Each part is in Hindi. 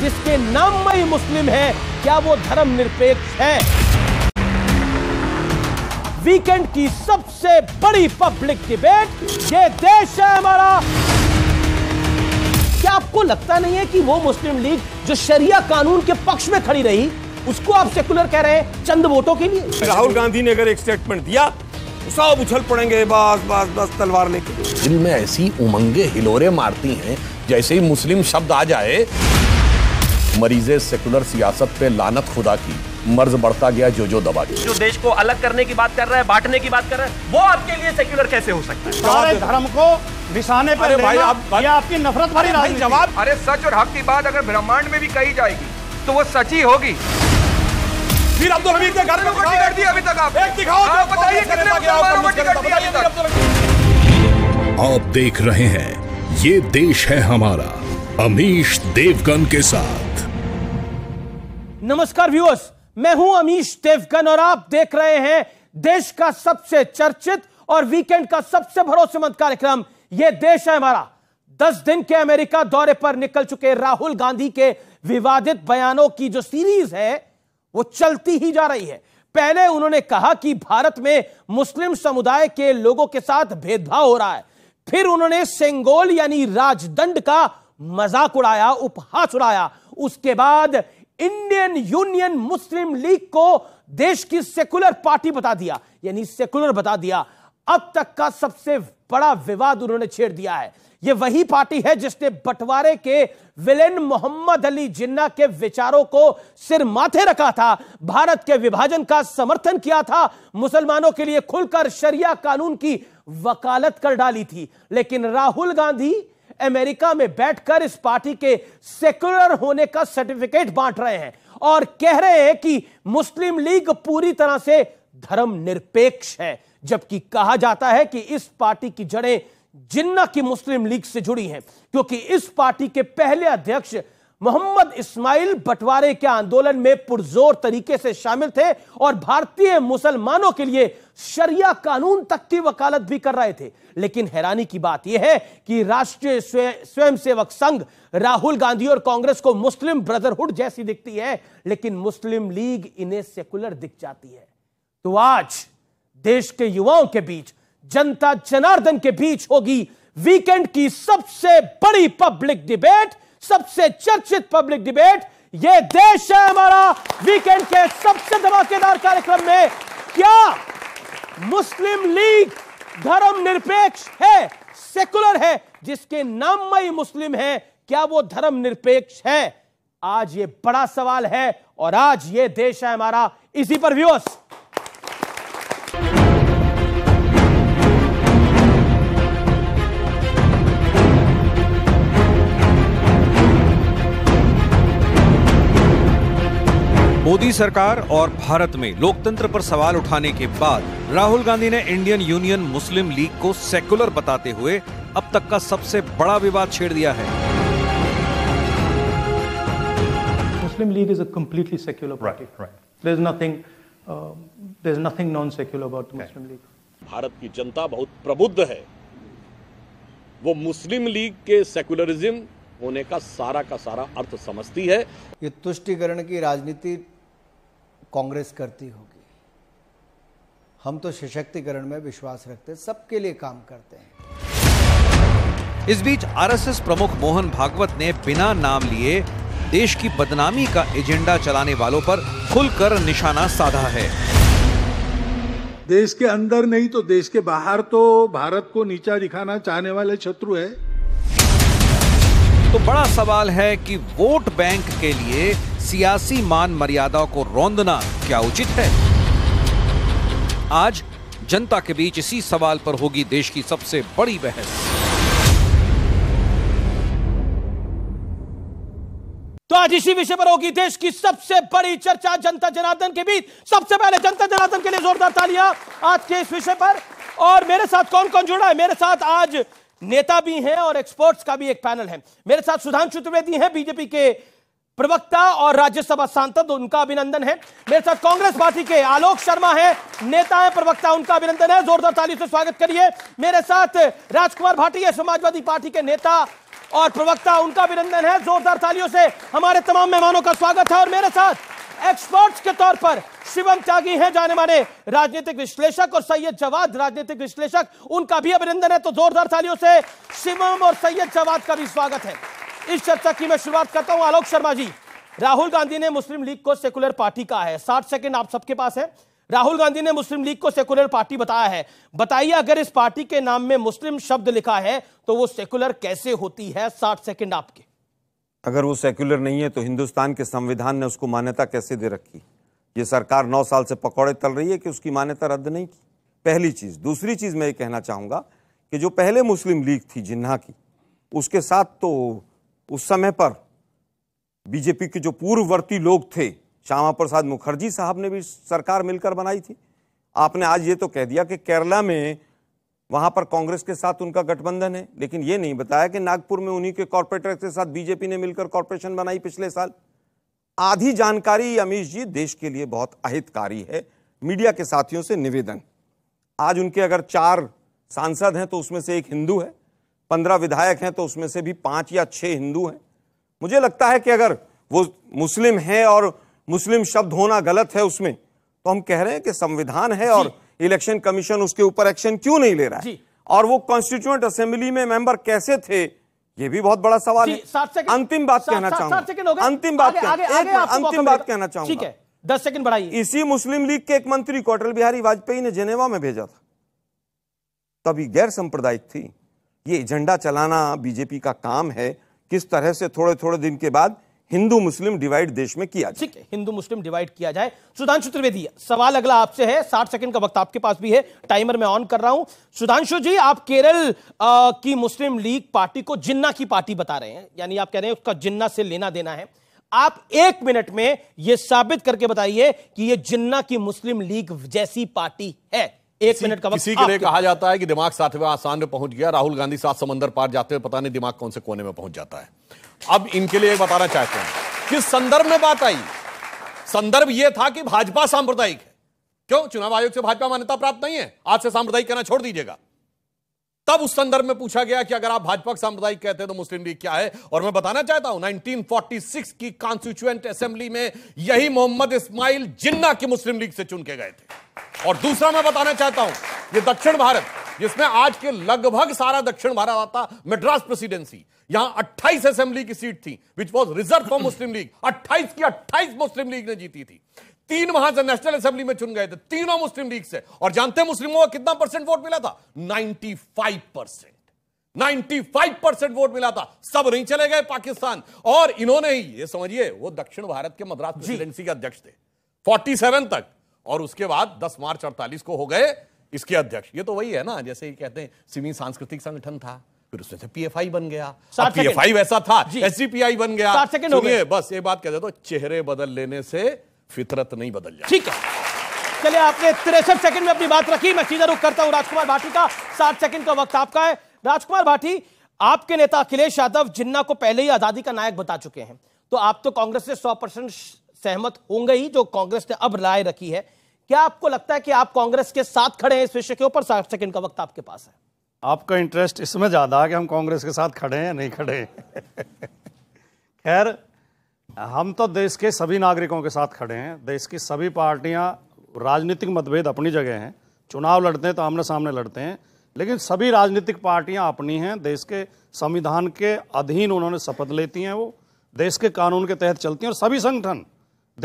जिसके नाम में ही मुस्लिम है क्या वो धर्म निरपेक्ष है वीकेंड की सबसे बड़ी पब्लिक डिबेट ये देश है हमारा क्या आपको लगता नहीं है कि वो मुस्लिम लीग जो शरिया कानून के पक्ष में खड़ी रही उसको आप सेकुलर कह रहे हैं चंद वोटों के लिए राहुल गांधी ने अगर एक स्टेटमेंट दिया तो सब उछल पड़ेंगे बस बस बस तलवार लेके दिल में ऐसी उमंगे हिलोरे मारती हैं जैसे ही मुस्लिम शब्द आ जाए मरीज सेकुलर सियासत पे लानत खुदा की मर्ज बढ़ता गया जो जो दबा जो देश को अलग करने की बात कर रहा है बांटने की बात कर रहा है वो आपके लिए सेक्युलर कैसे हो सकता है सारे धर्म को निशाने पर लेना भाई आप, ये आपकी नफरत भरी भाई जवाब अरे सच और हक की बात अगर ब्रह्मांड में भी कही जाएगी तो वो सच ही होगी फिर अब्दुल हमीद ने घर में कर दिया अभी तक आप एक दिखाओ बताइए कितने आप देख रहे हैं ये देश है हमारा अमीश देवगन के साथ नमस्कार व्यूअर्स मैं हूं अमीश देवगन और आप देख रहे हैं देश का सबसे चर्चित और वीकेंड का सबसे भरोसेमंद कार्यक्रम यह देश है हमारा दस दिन के अमेरिका दौरे पर निकल चुके राहुल गांधी के विवादित बयानों की जो सीरीज है वो चलती ही जा रही है पहले उन्होंने कहा कि भारत में मुस्लिम समुदाय के लोगों के साथ भेदभाव हो रहा है फिर उन्होंने सेंगोल यानी राजदंड का मजाक उड़ाया उपहास उड़ाया उसके बाद इंडियन यूनियन मुस्लिम लीग को देश की सेकुलर पार्टी बता दिया यानी सेकुलर बता दिया अब तक का सबसे बड़ा विवाद उन्होंने छेड़ दिया है यह वही पार्टी है जिसने बंटवारे के विलेन मोहम्मद अली जिन्ना के विचारों को सिर माथे रखा था भारत के विभाजन का समर्थन किया था मुसलमानों के लिए खुलकर शरिया कानून की वकालत कर डाली थी लेकिन राहुल गांधी अमेरिका में बैठकर इस पार्टी के सेकुलर होने का सर्टिफिकेट बांट रहे हैं और कह रहे हैं कि मुस्लिम लीग पूरी तरह से धर्म निरपेक्ष है जबकि कहा जाता है कि इस पार्टी की जड़ें जिन्ना की मुस्लिम लीग से जुड़ी हैं क्योंकि इस पार्टी के पहले अध्यक्ष मोहम्मद इस्माइल बंटवारे के आंदोलन में पुरजोर तरीके से शामिल थे और भारतीय मुसलमानों के लिए शरिया कानून तक की वकालत भी कर रहे थे लेकिन हैरानी की बात यह है कि राष्ट्रीय स्वयंसेवक संघ राहुल गांधी और कांग्रेस को मुस्लिम ब्रदरहुड जैसी दिखती है लेकिन मुस्लिम लीग इन्हें सेकुलर दिख जाती है तो आज देश के युवाओं के बीच जनता जनार्दन के बीच होगी वीकेंड की सबसे बड़ी पब्लिक डिबेट सबसे चर्चित पब्लिक डिबेट ये देश है हमारा वीकेंड के सबसे धमाकेदार कार्यक्रम में क्या मुस्लिम लीग धर्म निरपेक्ष है सेकुलर है जिसके नाम ही मुस्लिम है क्या वो धर्म निरपेक्ष है आज ये बड़ा सवाल है और आज ये देश है हमारा इसी पर व्यूअर्स मोदी सरकार और भारत में लोकतंत्र पर सवाल उठाने के बाद राहुल गांधी ने इंडियन यूनियन मुस्लिम लीग को सेकुलर बताते हुए अब तक का सबसे बड़ा विवाद छेड़ दिया है Muslim league is a completely secular party. Right, right. There's nothing, uh, Bharat की जनता बहुत प्रबुद्ध है वो मुस्लिम लीग के सेक्युलरिज्म होने का सारा का सारा अर्थ समझती है ये तुष्टिकरण की राजनीति कांग्रेस करती होगी हम तो सशक्तिकरण में विश्वास रखते सबके लिए काम करते हैं इस बीच आरएसएस प्रमुख मोहन भागवत ने बिना नाम लिए देश की बदनामी का एजेंडा चलाने वालों पर खुलकर निशाना साधा है देश के अंदर नहीं तो देश के बाहर तो भारत को नीचा दिखाना चाहने वाले शत्रु है तो बड़ा सवाल है कि वोट बैंक के लिए सियासी मान मर्यादा को रोंदना क्या उचित है आज जनता के बीच इसी सवाल पर होगी देश की सबसे बड़ी बहस तो आज इसी विषय पर होगी देश की सबसे बड़ी चर्चा जनता जनार्दन के बीच सबसे पहले जनता जनार्दन के लिए जोरदार तालियां आज के इस विषय पर और मेरे साथ कौन कौन जुड़ा है मेरे साथ आज नेता भी हैं और एक्सपर्ट्स का भी एक पैनल है मेरे साथ सुधांशु त्रिवेदी हैं बीजेपी के प्रवक्ता और राज्यसभा सांसद उनका अभिनंदन है मेरे साथ कांग्रेस पार्टी के आलोक शर्मा हैं नेता है प्रवक्ता उनका अभिनंदन है जोरदार ताली से स्वागत करिए मेरे साथ राजकुमार भाटी है समाजवादी पार्टी के नेता और प्रवक्ता उनका अभिनंदन है जोरदार तालियों से हमारे तमाम मेहमानों का स्वागत है और मेरे साथ एक्सपर्ट्स के तौर पर शिवम त्यागी हैं जाने माने राजनीतिक विश्लेषक और सैयद जवाद राजनीतिक विश्लेषक उनका भी अभिनंदन है तो जोरदार तालियों से शिवम और सैयद जवाद का भी स्वागत है इस चर्चा की मैं शुरुआत करता हूं आलोक शर्मा जी राहुल गांधी ने मुस्लिम लीग को सेकुलर पार्टी कहा है साठ सेकेंड आप सबके पास है राहुल गांधी ने मुस्लिम लीग को सेकुलर पार्टी बताया है बताइए अगर इस पार्टी के नाम में मुस्लिम शब्द लिखा है तो वो सेकुलर कैसे होती है साठ सेकेंड आपके अगर वो सेक्युलर नहीं है तो हिंदुस्तान के संविधान ने उसको मान्यता कैसे दे रखी ये सरकार नौ साल से पकौड़े तल रही है कि उसकी मान्यता रद्द नहीं की पहली चीज़ दूसरी चीज़ मैं ये कहना चाहूँगा कि जो पहले मुस्लिम लीग थी जिन्ना की उसके साथ तो उस समय पर बीजेपी के जो पूर्ववर्ती लोग थे श्यामा प्रसाद मुखर्जी साहब ने भी सरकार मिलकर बनाई थी आपने आज ये तो कह दिया कि केरला में वहां पर कांग्रेस के साथ उनका गठबंधन है लेकिन ये नहीं बताया कि नागपुर में उन्हीं के कॉरपोरेटर के साथ बीजेपी ने मिलकर कॉरपोरेशन बनाई पिछले साल आधी जानकारी अमीश जी देश के लिए बहुत अहितकारी है मीडिया के साथियों से निवेदन आज उनके अगर चार सांसद हैं तो उसमें से एक हिंदू है पंद्रह विधायक हैं तो उसमें से भी पांच या छह हिंदू हैं मुझे लगता है कि अगर वो मुस्लिम है और मुस्लिम शब्द होना गलत है उसमें तो हम कह रहे हैं कि संविधान है और इलेक्शन कमीशन उसके ऊपर एक्शन क्यों नहीं ले रहा है और वो कॉन्स्टिट्यूएंट असेंबली में मेंबर कैसे थे ये भी बहुत बड़ा सवाल है अंतिम बात कहना चाहूंगा अंतिम बात अंतिम बात कहना चाहूंगा दस सेकंड बढ़ाइए इसी मुस्लिम लीग के एक मंत्री को अटल बिहारी वाजपेयी ने जेनेवा में भेजा था तभी गैर सांप्रदायिक थी ये एजेंडा चलाना बीजेपी का काम है किस तरह से थोड़े थोड़े दिन के बाद हिंदू मुस्लिम डिवाइड देश में किया जाए ठीक हिंदू मुस्लिम डिवाइड किया जाए सुधांशु त्रिवेदी सवाल अगला आपसे है साठ सेकंड का वक्त आपके पास भी है टाइमर में ऑन कर रहा हूं सुधांशु जी आप केरल आ, की मुस्लिम लीग पार्टी को जिन्ना की पार्टी बता रहे हैं यानी आप कह रहे हैं उसका जिन्ना से लेना देना है आप एक मिनट में यह साबित करके बताइए कि यह जिन्ना की मुस्लिम लीग जैसी पार्टी है एक मिनट का किसी के लिए कहा जाता है कि दिमाग सातवें आसान में पहुंच गया राहुल गांधी सात समंदर पार जाते हुए पता नहीं दिमाग कौन से कोने में पहुंच जाता है अब इनके लिए बताना चाहते हैं किस संदर्भ में बात आई संदर्भ यह था कि भाजपा सांप्रदायिक है क्यों चुनाव आयोग से भाजपा मान्यता प्राप्त नहीं है आज से सांप्रदायिक कहना छोड़ दीजिएगा तब उस संदर्भ में पूछा गया कि अगर आप भाजपा के सांप्रदायिक कहते हैं तो मुस्लिम लीग क्या है और मैं बताना चाहता हूं 1946 की कॉन्स्टिट्यूएंट असेंबली में यही मोहम्मद इस्माइल जिन्ना की मुस्लिम लीग से चुन के गए थे और दूसरा मैं बताना चाहता हूं ये दक्षिण भारत जिसमें आज के लगभग सारा दक्षिण भारत आता मेड्रास प्रेसिडेंसी यहां 28 असेंबली की सीट थी which was reserve for Muslim league 28 की 28 मुस्लिम लीग ने जीती थी तीन वहां से नेशनल असेंबली में चुन गए थे तीनों मुस्लिम लीग से और जानते हैं मुस्लिमों को कितना परसेंट वोट मिला था नाइनटी परसेंट 95 परसेंट वोट मिला था सब नहीं चले गए पाकिस्तान और इन्होंने ही ये समझिए वो दक्षिण भारत के मद्रास प्रेसिडेंसी के अध्यक्ष थे 47 तक और उसके बाद 10 मार्च 48 को हो गए इसके अध्यक्ष ये तो वही है ना जैसे कहते हैं सिमी सांस्कृतिक संगठन था फिर उसमें से पीएफआई बन गया पीएफआई वैसा था एसडीपीआई बन गया सुनिए बस ये बात दे तो चेहरे बदल लेने से फितरत नहीं बदल जाए ठीक है चलिए आपने तिरसठ सेकंड में अपनी बात रखी मैं सीधा रुख करता हूं राजकुमार भाटी का साठ सेकंड का वक्त आपका है राजकुमार भाटी आपके नेता अखिलेश यादव जिन्ना को पहले ही आजादी का नायक बता चुके हैं तो आप तो कांग्रेस से सौ परसेंट सहमत होंगे ही जो कांग्रेस ने अब राय रखी है क्या आपको लगता है कि आप कांग्रेस के साथ खड़े हैं इस विषय के ऊपर साठ सेकंड का वक्त आपके पास है आपका इंटरेस्ट इसमें ज्यादा है कि हम कांग्रेस के साथ खड़े हैं नहीं खड़े खैर हम तो देश के सभी नागरिकों के साथ खड़े हैं देश की सभी पार्टियां राजनीतिक मतभेद अपनी जगह हैं चुनाव लड़ते हैं तो आमने सामने लड़ते हैं लेकिन सभी राजनीतिक पार्टियां अपनी हैं देश के संविधान के अधीन उन्होंने शपथ लेती हैं वो देश के कानून के तहत चलती हैं और सभी संगठन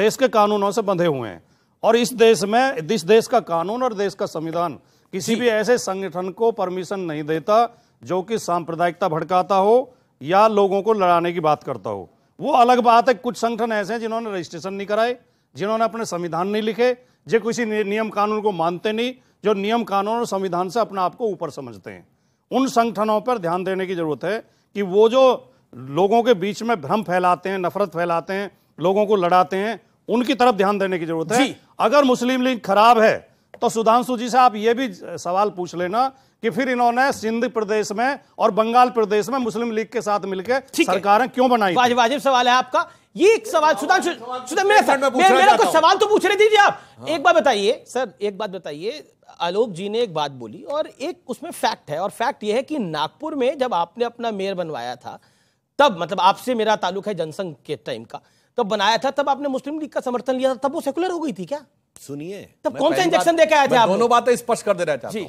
देश के कानूनों से बंधे हुए हैं और इस देश में इस देश का कानून और देश का संविधान किसी भी ऐसे संगठन को परमिशन नहीं देता जो कि सांप्रदायिकता भड़काता हो या लोगों को लड़ाने की बात करता हो वो अलग बात है कुछ संगठन ऐसे हैं जिन्होंने रजिस्ट्रेशन नहीं कराए जिन्होंने अपने संविधान नहीं लिखे जो किसी नियम कानून को मानते नहीं जो नियम कानून और संविधान से अपने आप को ऊपर समझते हैं उन संगठनों पर ध्यान देने की जरूरत है कि वो जो लोगों के बीच में भ्रम फैलाते हैं नफरत फैलाते हैं लोगों को लड़ाते हैं उनकी तरफ ध्यान देने की जरूरत है अगर मुस्लिम लीग खराब है तो सुधांशु जी से आप ये भी सवाल पूछ लेना कि फिर इन्होंने सिंध प्रदेश में और बंगाल प्रदेश में मुस्लिम लीग के साथ मिलकर सरकारें क्यों बनाई वाजिब वाजिब सवाल है आपका ये एक सवाल सुधांशु सुधा मेरा मेरा कुछ सवाल तो पूछ रहे दीजिए आप हाँ। एक बात बताइए सर एक बात बताइए आलोक जी ने एक बात बोली और एक उसमें फैक्ट है और फैक्ट यह है कि नागपुर में जब आपने अपना मेयर बनवाया था तब मतलब आपसे मेरा ताल्लुक है जनसंघ के टाइम का तब बनाया था तब आपने मुस्लिम लीग का समर्थन लिया था तब वो सेकुलर हो गई थी क्या सुनिए तब कौन सा इंजेक्शन देकर आया था दोनों बातें स्पष्ट कर दे रहे थे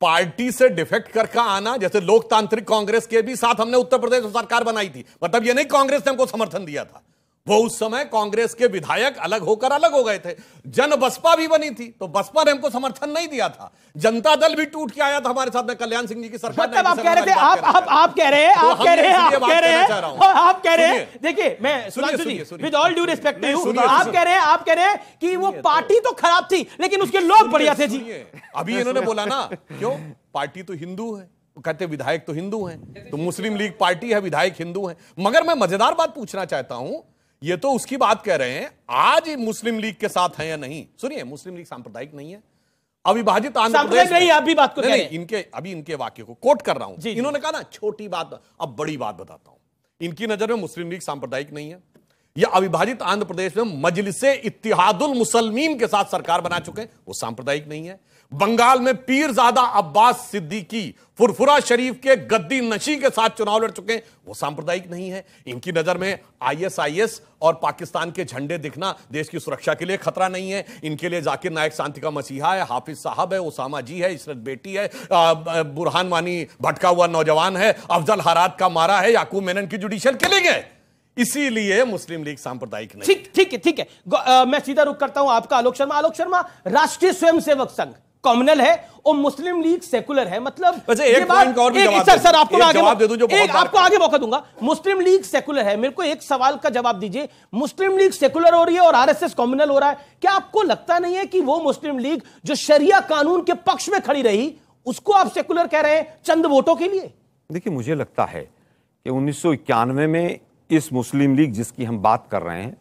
पार्टी से डिफेक्ट करके आना जैसे लोकतांत्रिक कांग्रेस के भी साथ हमने उत्तर प्रदेश सरकार बनाई थी मतलब ये नहीं कांग्रेस ने हमको समर्थन दिया था वो उस समय कांग्रेस के विधायक अलग होकर अलग हो गए थे जन बसपा भी बनी थी तो बसपा ने हमको समर्थन नहीं दिया था जनता दल भी टूट के आया था हमारे साथ में कल्याण सिंह जी की सरकार मतलब आप कह रहे थे आप आप तो आप कह रहे हैं आप कह रहे हैं आप कह रहे हैं आप कह रहे हैं देखिए मैं सुनिए सुनिए विद ऑल ड्यू रिस्पेक्ट आप कह रहे हैं आप कह रहे हैं कि वो तो- पार्टी तो खराब थी लेकिन उसके लोग बढ़िया थे जी अभी इन्होंने बोला ना क्यों पार्टी तो हिंदू है कहते विधायक तो हिंदू हैं तो मुस्लिम लीग पार्टी है विधायक हिंदू हैं मगर मैं मजेदार बात पूछना चाहता हूं ये तो उसकी बात कह रहे हैं आज मुस्लिम लीग के साथ है या नहीं सुनिए मुस्लिम लीग सांप्रदायिक नहीं है अविभाजित आंध्र प्रदेश अभी इनके अभी इनके वाक्य को कोट कर रहा हूं इन्होंने कहा ना छोटी बात अब बड़ी बात बताता हूं इनकी नजर में मुस्लिम लीग सांप्रदायिक नहीं है या अविभाजित आंध्र प्रदेश में मजलिस इतिहादुल मुसलमीन के साथ सरकार बना चुके हैं वो सांप्रदायिक नहीं है बंगाल में पीरजादा अब्बास सिद्दीकी फुरफुरा शरीफ के गद्दी नशी के साथ चुनाव लड़ चुके हैं वो सांप्रदायिक नहीं है इनकी नजर में आईएसआईएस और पाकिस्तान के झंडे दिखना देश की सुरक्षा के लिए खतरा नहीं है इनके लिए जाकिर नायक शांति का मसीहा है हाफिज साहब है ओसामा जी है इसरत बेटी है बुरहान वानी भटका हुआ नौजवान है अफजल हरात का मारा है याकूब मेनन की जुडिशियल के लिए इसीलिए मुस्लिम लीग सांप्रदायिक नहीं ठीक ठीक है ठीक है आ, मैं सीधा रुक करता हूं आपका आलोक शर्मा आलोक शर्मा राष्ट्रीय स्वयंसेवक संघ कॉमनल है और मुस्लिम लीग सेकुलर है मतलब अच्छा, एक सर आपको आगे दे दूं जो एक आपको आगे मौका दूंगा मुस्लिम लीग सेकुलर है मेरे को एक सवाल का जवाब दीजिए मुस्लिम लीग सेकुलर हो रही है और आरएसएस कॉमनल हो रहा है क्या आपको लगता नहीं है कि वो मुस्लिम लीग जो शरिया कानून के पक्ष में खड़ी रही उसको आप सेकुलर कह रहे हैं चंद वोटों के लिए देखिए मुझे लगता है कि उन्नीस में इस मुस्लिम लीग जिसकी हम बात कर रहे हैं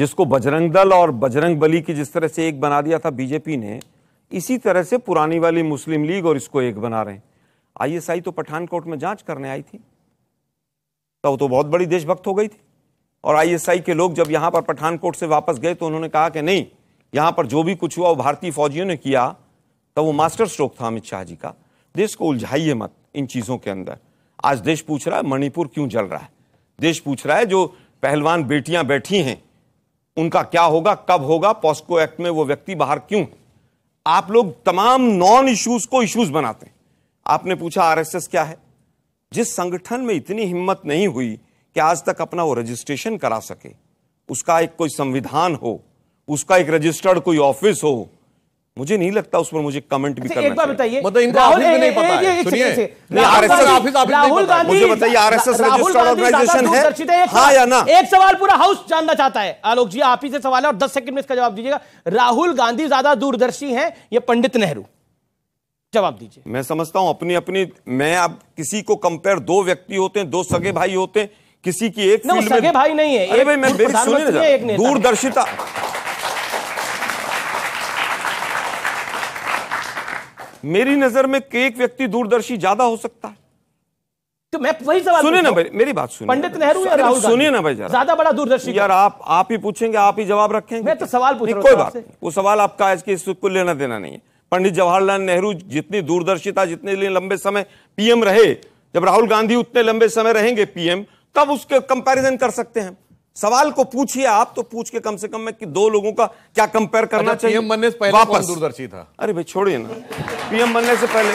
जिसको बजरंग दल और बजरंग बली की जिस तरह से एक बना दिया था बीजेपी ने इसी तरह से पुरानी वाली मुस्लिम लीग और इसको एक बना रहे हैं आईएसआई तो पठानकोट में जांच करने आई थी तो तो बहुत बड़ी देशभक्त हो गई थी और आईएसआई के लोग जब यहां पर पठानकोट से वापस गए तो उन्होंने कहा कि नहीं यहां पर जो भी कुछ हुआ वो भारतीय फौजियों ने किया तो वो मास्टर स्ट्रोक था अमित शाह जी का देश को उलझाइए मत इन चीज़ों के अंदर आज देश पूछ रहा है मणिपुर क्यों जल रहा है देश पूछ रहा है जो पहलवान बेटियां बैठी हैं उनका क्या होगा कब होगा पॉस्को एक्ट में वो व्यक्ति बाहर क्यों है आप लोग तमाम नॉन इश्यूज को इश्यूज बनाते हैं आपने पूछा आरएसएस क्या है जिस संगठन में इतनी हिम्मत नहीं हुई कि आज तक अपना वो रजिस्ट्रेशन करा सके उसका एक कोई संविधान हो उसका एक रजिस्टर्ड कोई ऑफिस हो मुझे नहीं लगता उस पर मुझे कमेंट भी अच्छा, करना एक बार बताइए मतलब इनको ऑफिस में नहीं पता है सुनिए नहीं आरएसएस ऑफिस ऑफिस नहीं पता मुझे बताइए आरएसएस रजिस्टर्ड ऑर्गेनाइजेशन है हां या ना एक सवाल पूरा हाउस जानना चाहता है आलोक जी आप ही से सवाल है और 10 सेकंड में इसका जवाब दीजिएगा राहुल गांधी ज्यादा दूरदर्शी है या पंडित नेहरू जवाब दीजिए मैं समझता हूं अपनी अपनी मैं आप किसी को कंपेयर दो व्यक्ति होते हैं दो सगे भाई होते हैं किसी की एक फील्ड में सगे भाई नहीं है अरे भाई मैं दूरदर्शिता मेरी नजर में एक व्यक्ति दूरदर्शी ज्यादा हो सकता है तो मैं वही सवाल सुनिए ना भाई मेरी बात सुनिए पंडित नेहरू या राहुल सुनिए ना भाई ज्यादा बड़ा दूरदर्शी यार आप आप ही पूछेंगे आप ही जवाब रखेंगे मैं तो सवाल पूछ रहा कोई बात वो सवाल आपका आज के इसको लेना देना नहीं है पंडित जवाहरलाल नेहरू जितनी दूरदर्शिता जितने लिए लंबे समय पीएम रहे जब राहुल गांधी उतने लंबे समय रहेंगे पीएम तब उसके कंपैरिजन कर सकते हैं सवाल को पूछिए आप तो पूछ के कम से कम मैं कि दो लोगों का क्या कंपेयर करना अच्छा, चाहिए पीएम बनने से पहले तो कौन दूरदर्शी था अरे भाई छोड़िए ना पीएम बनने से पहले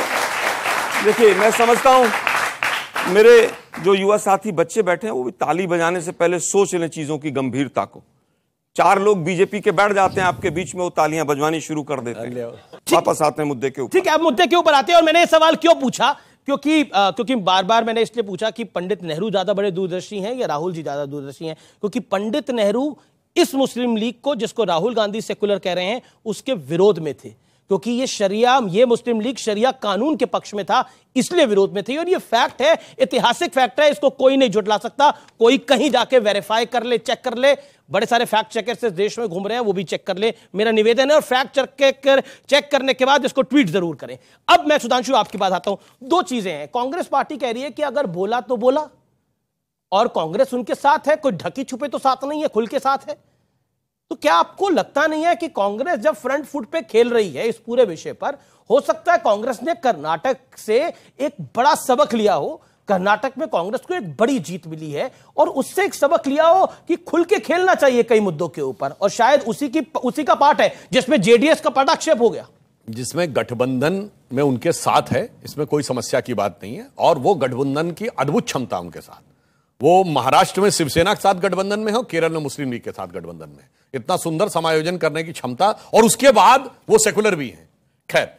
देखिए मैं समझता हूं मेरे जो युवा साथी बच्चे बैठे हैं वो भी ताली बजाने से पहले सोच लें चीजों की गंभीरता को चार लोग बीजेपी के बैठ जाते हैं आपके बीच में वो तालियां बजवानी शुरू कर देते हैं वापस आते हैं मुद्दे के ऊपर ठीक है आप मुद्दे के ऊपर आते हैं और मैंने ये सवाल क्यों पूछा क्योंकि आ, क्योंकि बार बार मैंने इसलिए पूछा कि पंडित नेहरू ज्यादा बड़े दूरदर्शी हैं या राहुल जी ज्यादा दूरदर्शी हैं क्योंकि पंडित नेहरू इस मुस्लिम लीग को जिसको राहुल गांधी सेकुलर कह रहे हैं उसके विरोध में थे क्योंकि ये शरिया ये मुस्लिम लीग शरिया कानून के पक्ष में था इसलिए विरोध में थी और ये फैक्ट है ऐतिहासिक फैक्ट है इसको कोई नहीं जुटला सकता कोई कहीं जाके वेरीफाई कर ले चेक कर ले बड़े सारे फैक्ट चेकर से देश में घूम रहे हैं वो भी चेक कर ले मेरा निवेदन है और फैक्ट चेक कर चेक करने के बाद इसको ट्वीट जरूर करें अब मैं सुधांशु आपके पास आता हूं दो चीजें हैं कांग्रेस पार्टी कह रही है कि अगर बोला तो बोला और कांग्रेस उनके साथ है कोई ढकी छुपे तो साथ नहीं है खुल के साथ है तो क्या आपको लगता नहीं है कि कांग्रेस जब फ्रंट फुट पे खेल रही है इस पूरे विषय पर हो सकता है कांग्रेस ने कर्नाटक से एक बड़ा सबक लिया हो कर्नाटक में कांग्रेस को एक बड़ी जीत मिली है और उससे एक सबक लिया हो कि खुल के खेलना चाहिए कई मुद्दों के ऊपर और शायद उसी की उसी का पार्ट है जिसमें जेडीएस का पटाक्षेप हो गया जिसमें गठबंधन में उनके साथ है इसमें कोई समस्या की बात नहीं है और वो गठबंधन की अद्भुत क्षमता उनके साथ वो महाराष्ट्र में शिवसेना के साथ गठबंधन में है और केरल में मुस्लिम लीग के साथ गठबंधन में इतना सुंदर समायोजन करने की क्षमता और उसके बाद वो सेकुलर भी हैं खैर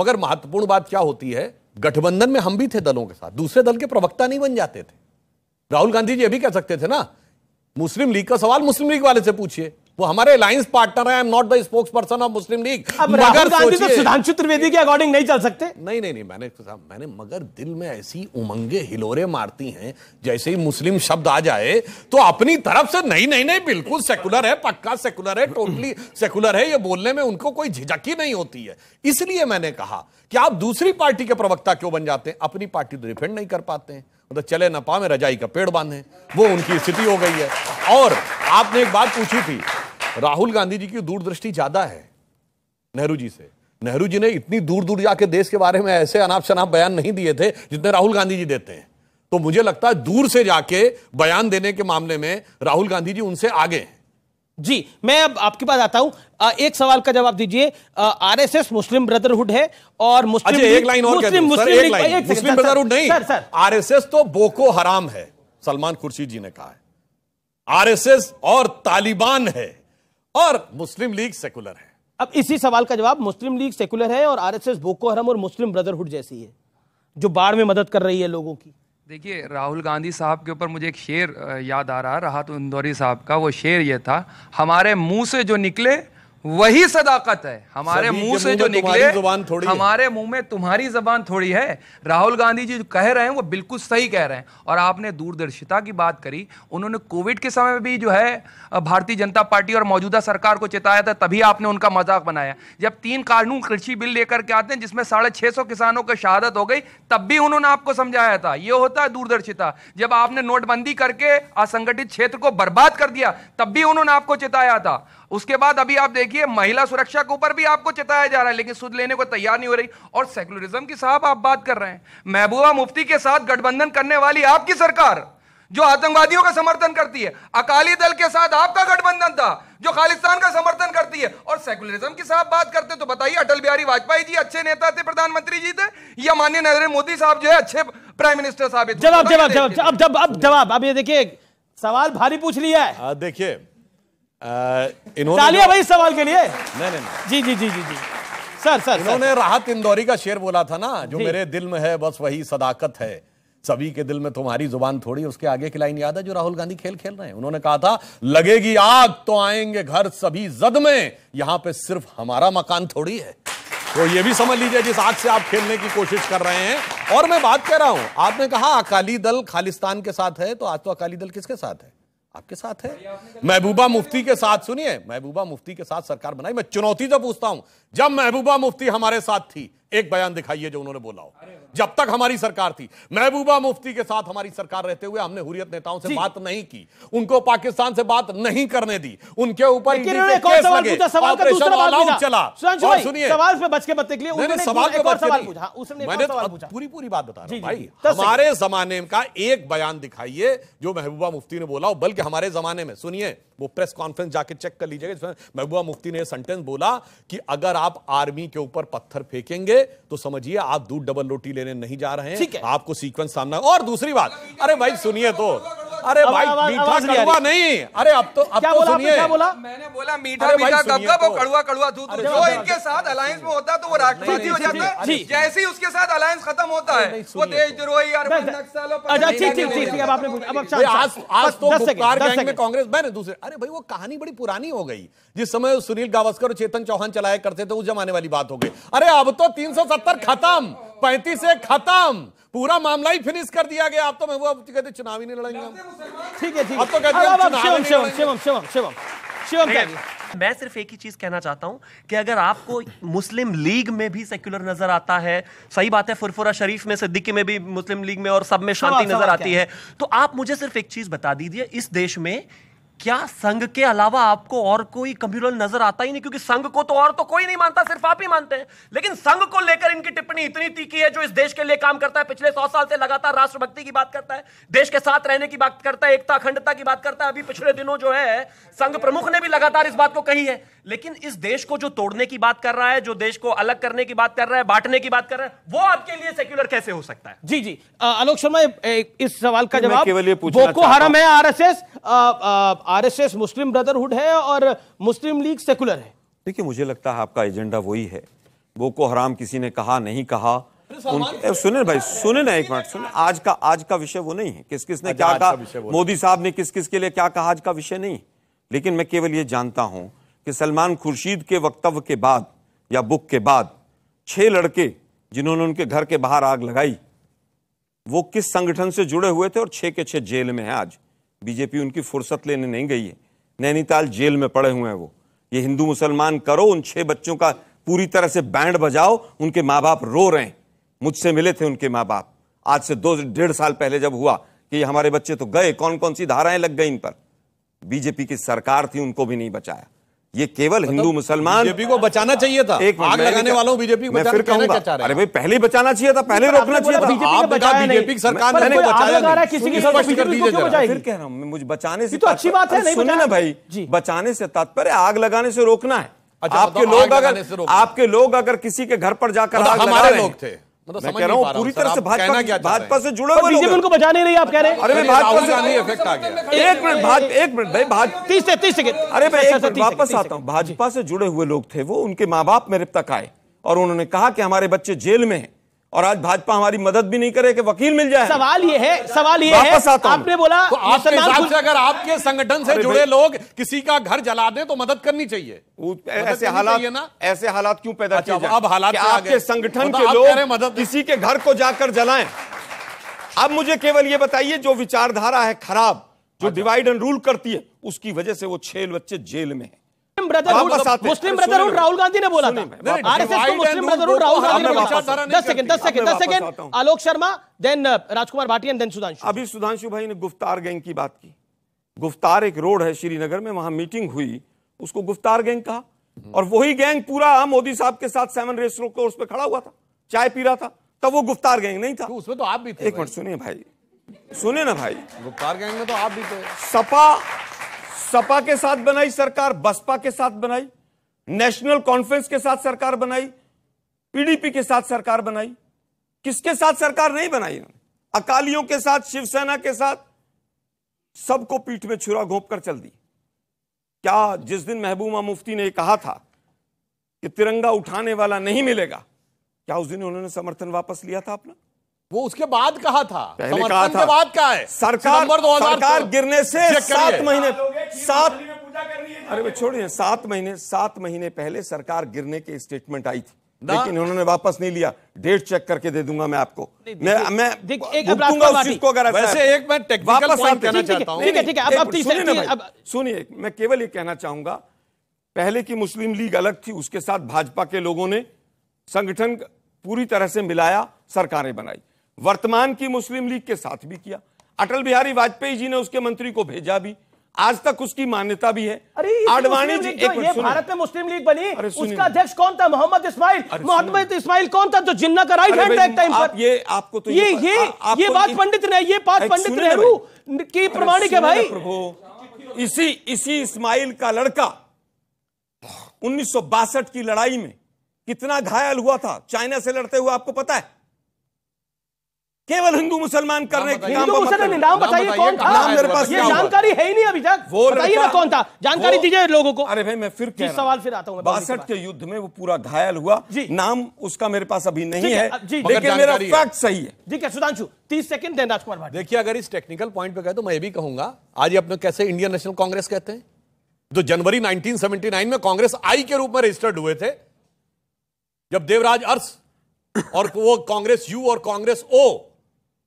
मगर महत्वपूर्ण बात क्या होती है गठबंधन में हम भी थे दलों के साथ दूसरे दल के प्रवक्ता नहीं बन जाते थे राहुल गांधी जी अभी कह सकते थे ना मुस्लिम लीग का सवाल मुस्लिम लीग वाले से पूछिए वो हमारे अलायंस पार्टनर है I am not the spokesperson of Muslim league मगर तो सुधांशु त्रिवेदी के अकॉर्डिंग नहीं चल सकते नहीं नहीं नहीं मैंने मैंने मगर दिल में ऐसी उमंगे हिलोरे मारती हैं जैसे ही मुस्लिम शब्द आ जाए तो अपनी तरफ से नहीं नहीं नहीं बिल्कुल सेकुलर है पक्का सेकुलर है टोटली सेकुलर है ये बोलने में उनको कोई झिझक ही नहीं होती है इसलिए मैंने कहा कि आप दूसरी पार्टी के प्रवक्ता क्यों बन जाते हैं अपनी पार्टी तो डिफेंड नहीं कर पाते हैं तो चले ना पावे रजाई का पेड़ बांधे वो उनकी स्थिति हो गई है और आपने एक बात पूछी थी राहुल गांधी जी की दूरदृष्टि ज्यादा है नेहरू जी से नेहरू जी ने इतनी दूर दूर जाके देश के बारे में ऐसे अनाप शनाप बयान नहीं दिए थे जितने राहुल गांधी जी देते हैं तो मुझे लगता है दूर से जाके बयान देने के मामले में राहुल गांधी जी उनसे आगे हैं जी मैं अब आपके पास आता हूं एक सवाल का जवाब दीजिए आरएसएस मुस्लिम ब्रदरहुड है और मुस्लिम अच्छा, एक लाइन और मुस्लिम, मुस्लिम, मुस्लिम ब्रदरहुड नहीं आर एस आरएसएस तो बोको हराम है सलमान खुर्शीद जी ने कहा है आरएसएस और तालिबान है और मुस्लिम लीग सेकुलर है अब इसी सवाल का जवाब मुस्लिम लीग सेकुलर है और आरएसएस बोको हरम और मुस्लिम ब्रदरहुड जैसी है जो बाढ़ में मदद कर रही है लोगों की देखिए राहुल गांधी साहब के ऊपर मुझे एक शेर याद आ रहा राहत इंदौरी साहब का वो शेर ये था हमारे मुंह से जो निकले वही सदाकत है हमारे मुंह से जो निकले हमारे मुंह में तुम्हारी जबान थोड़ी है राहुल गांधी जी जो कह रहे हैं वो बिल्कुल सही कह रहे हैं और आपने दूरदर्शिता की बात करी उन्होंने कोविड के समय भी जो है भारतीय जनता पार्टी और मौजूदा सरकार को चेताया था तभी आपने उनका मजाक बनाया जब तीन कानून कृषि बिल लेकर के आते हैं जिसमें साढ़े छह सौ किसानों की शहादत हो गई तब भी उन्होंने आपको समझाया था ये होता है दूरदर्शिता जब आपने नोटबंदी करके असंगठित क्षेत्र को बर्बाद कर दिया तब भी उन्होंने आपको चेताया था उसके बाद अभी आप देखिए महिला सुरक्षा के ऊपर भी आपको चेताया जा रहा है लेकिन सुध लेने को तैयार नहीं हो रही और सेकुलरिज्म की साहब आप बात कर रहे हैं महबूबा मुफ्ती के साथ गठबंधन करने वाली आपकी सरकार जो आतंकवादियों का समर्थन करती है अकाली दल के साथ आपका गठबंधन था जो खालिस्तान का समर्थन करती है और सेकुलरिज्म की साहब बात करते तो बताइए अटल बिहारी वाजपेयी जी अच्छे नेता थे प्रधानमंत्री जी थे या माननीय नरेंद्र मोदी साहब जो है अच्छे प्राइम मिनिस्टर साहब जवाब जवाब जवाब अब जवाब अब जवाब अब ये देखिए सवाल भारी पूछ लिया है हाँ, देखिए इन्होंने भाई सवाल के लिए नहीं नहीं जी जी जी जी जी सर सर इन्होंने राहत इंदौरी का शेर बोला था ना जो मेरे दिल में है बस वही सदाकत है सभी के दिल में तुम्हारी जुबान थोड़ी उसके आगे की लाइन याद है जो राहुल गांधी खेल खेल रहे हैं उन्होंने कहा था लगेगी आग तो आएंगे घर सभी जद में यहां पे सिर्फ हमारा मकान थोड़ी है तो ये भी समझ लीजिए जिस आग से आप खेलने की कोशिश कर रहे हैं और मैं बात कर रहा हूं आपने कहा अकाली दल खालिस्तान के साथ है तो आज तो अकाली दल किसके साथ है आपके साथ है महबूबा मुफ्ती के साथ सुनिए महबूबा मुफ्ती के साथ सरकार बनाई मैं चुनौती से पूछता हूं जब महबूबा मुफ्ती हमारे साथ थी एक बयान दिखाइए जो उन्होंने बोला हो जब तक हमारी सरकार थी महबूबा मुफ्ती के साथ हमारी सरकार रहते हुए हमने हुरियत नेताओं से बात नहीं की उनको पाकिस्तान से बात नहीं करने दी उनके ऊपर तो पूरी पूरी बात बता भाई हमारे जमाने का एक बयान दिखाइए जो महबूबा मुफ्ती ने बोला हो बल्कि हमारे जमाने में सुनिए वो प्रेस कॉन्फ्रेंस जाके चेक कर लीजिएगा महबूबा मुफ्ती ने सेंटेंस बोला कि अगर आप आर्मी के ऊपर पत्थर फेंकेंगे तो समझिए आप दूध डबल रोटी लेने नहीं जा रहे हैं आपको सीक्वेंस सामना और दूसरी बात अरे भाई सुनिए तो अरे भाई मीठा कड़वा नहीं अरे अब तो अब तो सुनिए क्या बोला मैंने बोला मीठा मीठा कब कब और कड़वा कड़वा दूध जो इनके साथ अलायंस में होता तो वो राष्ट्रपति हो जाता है जैसे ही उसके साथ अलायंस खत्म होता है वो देशद्रोही तो। अच्छा ठीक ठीक ठीक अब आपने अब अच्छा, अच्छा, आज आज तो गुप्कार गैंग में कांग्रेस मैं दूसरे अरे भाई वो कहानी बड़ी पुरानी हो गई जिस समय सुनील गावस्कर और चेतन चौहान चलाया करते थे उस जमाने वाली बात हो गई अरे अब तो 370 खत्म पैंतीस एक खत्म पूरा मामला ही फिनिश कर दिया गया आप तो मैं वो कहते चुनावी नहीं लड़ेंगे ठीक है ठीक है तो कहते हैं मैं सिर्फ एक ही चीज कहना चाहता हूं कि अगर आपको मुस्लिम लीग में भी सेक्युलर नजर आता है सही बात है फुरफुरा शरीफ में सिद्दीकी में भी मुस्लिम लीग में और सब में शांति नजर आती है तो आप मुझे सिर्फ एक चीज बता दीजिए इस देश में क्या संघ के अलावा आपको और कोई कम्युनल नजर आता ही नहीं क्योंकि संघ को तो और तो कोई नहीं मानता सिर्फ आप ही मानते हैं लेकिन संघ को लेकर इनकी टिप्पणी इतनी तीखी है जो इस देश के लिए काम करता है पिछले सौ साल से लगातार राष्ट्रभक्ति की बात करता है देश के साथ रहने की बात करता है एकता अखंडता की बात करता है अभी पिछले दिनों जो है संघ प्रमुख ने भी लगातार इस बात को कही है लेकिन इस देश को जो तोड़ने की बात कर रहा है जो देश को अलग करने की बात कर रहा है बांटने की बात कर रहा है वो आपके लिए सेक्युलर कैसे हो सकता है जी जी आलोक शर्मा इस सवाल का जवाब बोको हरम है आरएसएस आरएसएस मुस्लिम ब्रदरहुड है और मुस्लिम लीग सेक्युलर है देखिए मुझे लगता है आपका एजेंडा वही है बोको हराम किसी ने कहा नहीं कहा सुने भाई सुने ना एक मिनट सुने आज का आज का विषय वो नहीं है किस किस ने क्या कहा मोदी साहब ने किस किस के लिए क्या कहा आज का विषय नहीं लेकिन मैं केवल ये जानता हूं कि सलमान खुर्शीद के वक्तव्य के बाद या बुक के बाद छह लड़के जिन्होंने उनके घर के बाहर आग लगाई वो किस संगठन से जुड़े हुए थे और छह के छह जेल में हैं आज बीजेपी उनकी फुर्सत लेने नहीं गई है नैनीताल जेल में पड़े हुए हैं वो ये हिंदू मुसलमान करो उन छह बच्चों का पूरी तरह से बैंड बजाओ उनके माँ बाप रो रहे हैं मुझसे मिले थे उनके माँ बाप आज से दो डेढ़ साल पहले जब हुआ कि हमारे बच्चे तो गए कौन कौन सी धाराएं लग गई इन पर बीजेपी की सरकार थी उनको भी नहीं बचाया ये केवल हिंदू मतलब मुसलमान बीजेपी को बचाना चाहिए था एक आग लगाने वालों बीजेपी को फिर कहूंगा अरे भाई पहले बचाना चाहिए था पहले रोकना चाहिए था आप बचाया बीजेपी की सरकार ने बचाया नहीं किसी की स्पष्ट कर दीजिए जरा फिर कह रहा हूं मुझे बचाने से तो अच्छी बात है सुनिए ना भाई बचाने से तात्पर्य आग लगाने से रोकना है अच्छा, आपके लोग अगर आपके लोग अगर किसी के घर पर जाकर मतलब आग लगा रहे हैं मतलब मैं कह रहा हूँ पूरी तरह से भाजपा भाजपा से जुड़े हुए बीजेपी उनको बचा नहीं रही आप कह रहे हैं अरे भाजपा से इफेक्ट आ गया एक मिनट एक मिनट भाई भाजपा तीस से तीस सेकंड अरे मैं अच्छा, एक अच्छा, मिनट वापस आता हूँ भाजपा से जुड़े हुए लोग थे वो उनके माँ बाप मेरे तक आए और उन्होंने कहा कि हमारे बच्चे जेल में हैं और आज भाजपा हमारी मदद भी नहीं करे कि वकील मिल जाए सवाल ये है सवाल ये है आपने बोला तो आपके हिसाब से अगर आपके संगठन से जुड़े लोग किसी का घर जला दे तो मदद करनी चाहिए ऐसे हालात ना ऐसे हालात क्यों पैदा अच्छा, किए अब हालात आपके संगठन तो के लोग किसी के घर को जाकर जलाएं अब मुझे केवल ये बताइए जो विचारधारा है खराब जो अच्छा। डिवाइड एंड रूल करती है उसकी वजह से वो छह बच्चे जेल में है Muslim brotherhood Muslim brotherhood Rahul Gandhi ने बोला था आरएसएस को मुस्लिम ब्रदरहुड राहुल गांधी ने बोला था 10 सेकंड दस सेकंड दस second Alok Sharma then uh, Rajkumar Bhatia then Sudhanshu अभी सुधांशु भाई ने गुफ्तार गैंग की बात की गुफ्तार एक रोड है श्रीनगर में वहां मीटिंग हुई उसको गुफ्तार गैंग कहा और वही गैंग पूरा मोदी साहब के साथ सेवन रेस कोर्स पे खड़ा हुआ था चाय पी रहा था तब वो गुफ्तार गैंग नहीं था तो उसमें तो आप भी थे एक मिनट सुनिए भाई सुने ना भाई गुफ्तार गैंग में तो आप भी थे सपा सपा के साथ बनाई सरकार बसपा के साथ बनाई नेशनल कॉन्फ्रेंस के साथ सरकार बनाई पीडीपी के साथ सरकार बनाई किसके साथ सरकार नहीं बनाई अकालियों के साथ शिवसेना के साथ सबको पीठ में छुरा घोप कर चल दी क्या जिस दिन महबूबा मुफ्ती ने कहा था कि तिरंगा उठाने वाला नहीं मिलेगा क्या उस दिन उन्होंने समर्थन वापस लिया था अपना वो उसके बाद कहा था पहले कहा था बाद का है सरकार सरकार गिरने से सात महीने सात अरे छोड़िए सात महीने सात महीने पहले सरकार गिरने की स्टेटमेंट आई थी लेकिन उन्होंने वापस नहीं लिया डेट चेक करके दे दूंगा मैं आपको मैं मैं एक उस चीज को अगर वैसे एक मैं वापस कहना चाहता हूं ठीक ठीक है अब तीसरे सुनिए मैं केवल ये कहना चाहूंगा पहले की मुस्लिम लीग अलग थी उसके साथ भाजपा के लोगों ने संगठन पूरी तरह से मिलाया सरकारें बनाई वर्तमान की मुस्लिम लीग के साथ भी किया अटल बिहारी वाजपेयी जी ने उसके मंत्री को भेजा भी आज तक उसकी मान्यता भी है अरे तो आडवाणी जी एक तो ये भारत में मुस्लिम लीग बनी उसका अध्यक्ष कौन था मोहम्मद इस्माइल मोहम्मद इस्माइल कौन था जो जिन्ना का राइट हैंड एक टाइम पर ये आपको तो ये ये ये बात पंडित ने ये बात पंडित नेहरू की प्रमाणिक है भाई इसी इसी इस्माइल का लड़का उन्नीस की लड़ाई में कितना घायल हुआ था चाइना से लड़ते हुए आपको पता है केवल हिंदू मुसलमान करने के हिंदू मुसलमान नाम बताइए कौन था नाम मेरे पास ये जानकारी है ही नहीं अभी तक बताइए ना कौन था जानकारी दीजिए लोगों को अरे भाई मैं फिर क्या सवाल फिर आता हूँ बासठ के युद्ध में वो पूरा घायल हुआ नाम उसका मेरे पास अभी नहीं है लेकिन मेरा फैक्ट सही है ठीक है सुधांशु तीस सेकंड दें राजकुमार भाई देखिए अगर इस टेक्निकल पॉइंट पे कहे तो मैं ये भी कहूंगा आज अपने कैसे इंडियन नेशनल कांग्रेस कहते हैं जो तो जनवरी नाइनटीन में कांग्रेस आई के रूप में रजिस्टर्ड हुए थे जब देवराज अर्स और वो कांग्रेस यू और कांग्रेस ओ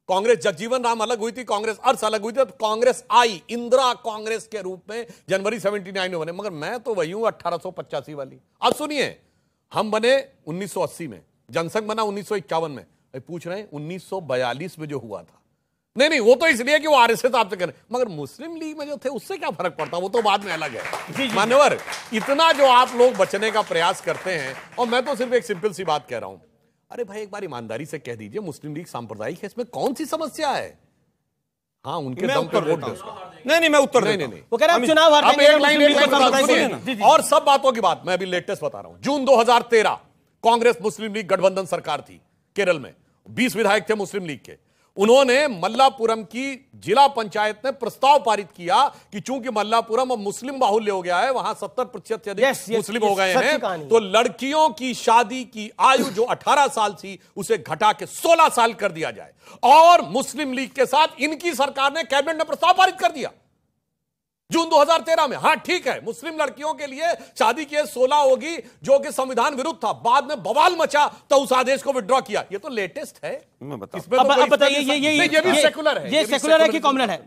कांग्रेस जगजीवन राम अलग हुई थी कांग्रेस अर्स अलग हुई थी तो कांग्रेस आई इंदिरा कांग्रेस के रूप में जनवरी 79 में बने मगर मैं तो वही हूं अट्ठारह वाली अब सुनिए हम बने 1980 में जनसंघ बना उन्नीस में पूछ रहे हैं बयालीस में जो हुआ था नहीं नहीं वो तो इसलिए कि वो आर एस एस आपसे करें मगर मुस्लिम लीग में जो थे उससे क्या फर्क पड़ता वो तो बाद में अलग है मानवर इतना जो आप लोग बचने का प्रयास करते हैं और मैं तो सिर्फ एक सिंपल सी बात कह रहा हूं अरे भाई एक बार ईमानदारी से कह दीजिए मुस्लिम लीग सांप्रदायिक है इसमें कौन सी समस्या है हाँ उनके दम पर वोट नहीं नहीं मैं उत्तर नहीं नहीं, नहीं वो कह रहे हैं चुनाव और सब बातों की बात मैं अभी लेटेस्ट बता रहा हूं जून दो कांग्रेस मुस्लिम लीग गठबंधन सरकार थी केरल में बीस विधायक थे मुस्लिम लीग के उन्होंने मल्लापुरम की जिला पंचायत ने प्रस्ताव पारित किया कि चूंकि मल्लापुरम अब मुस्लिम बाहुल्य हो गया है वहां सत्तर प्रतिशत से अधिक मुस्लिम हो गए हैं तो लड़कियों की शादी की आयु जो 18 साल थी उसे घटा के 16 साल कर दिया जाए और मुस्लिम लीग के साथ इनकी सरकार ने कैबिनेट में प्रस्ताव पारित कर दिया जून 2013 में हाँ ठीक है मुस्लिम लड़कियों के लिए शादी की एज सोलह होगी जो कि संविधान विरुद्ध था बाद में बवाल मचा तो उस आदेश को विड्रॉ किया ये तो लेटेस्ट है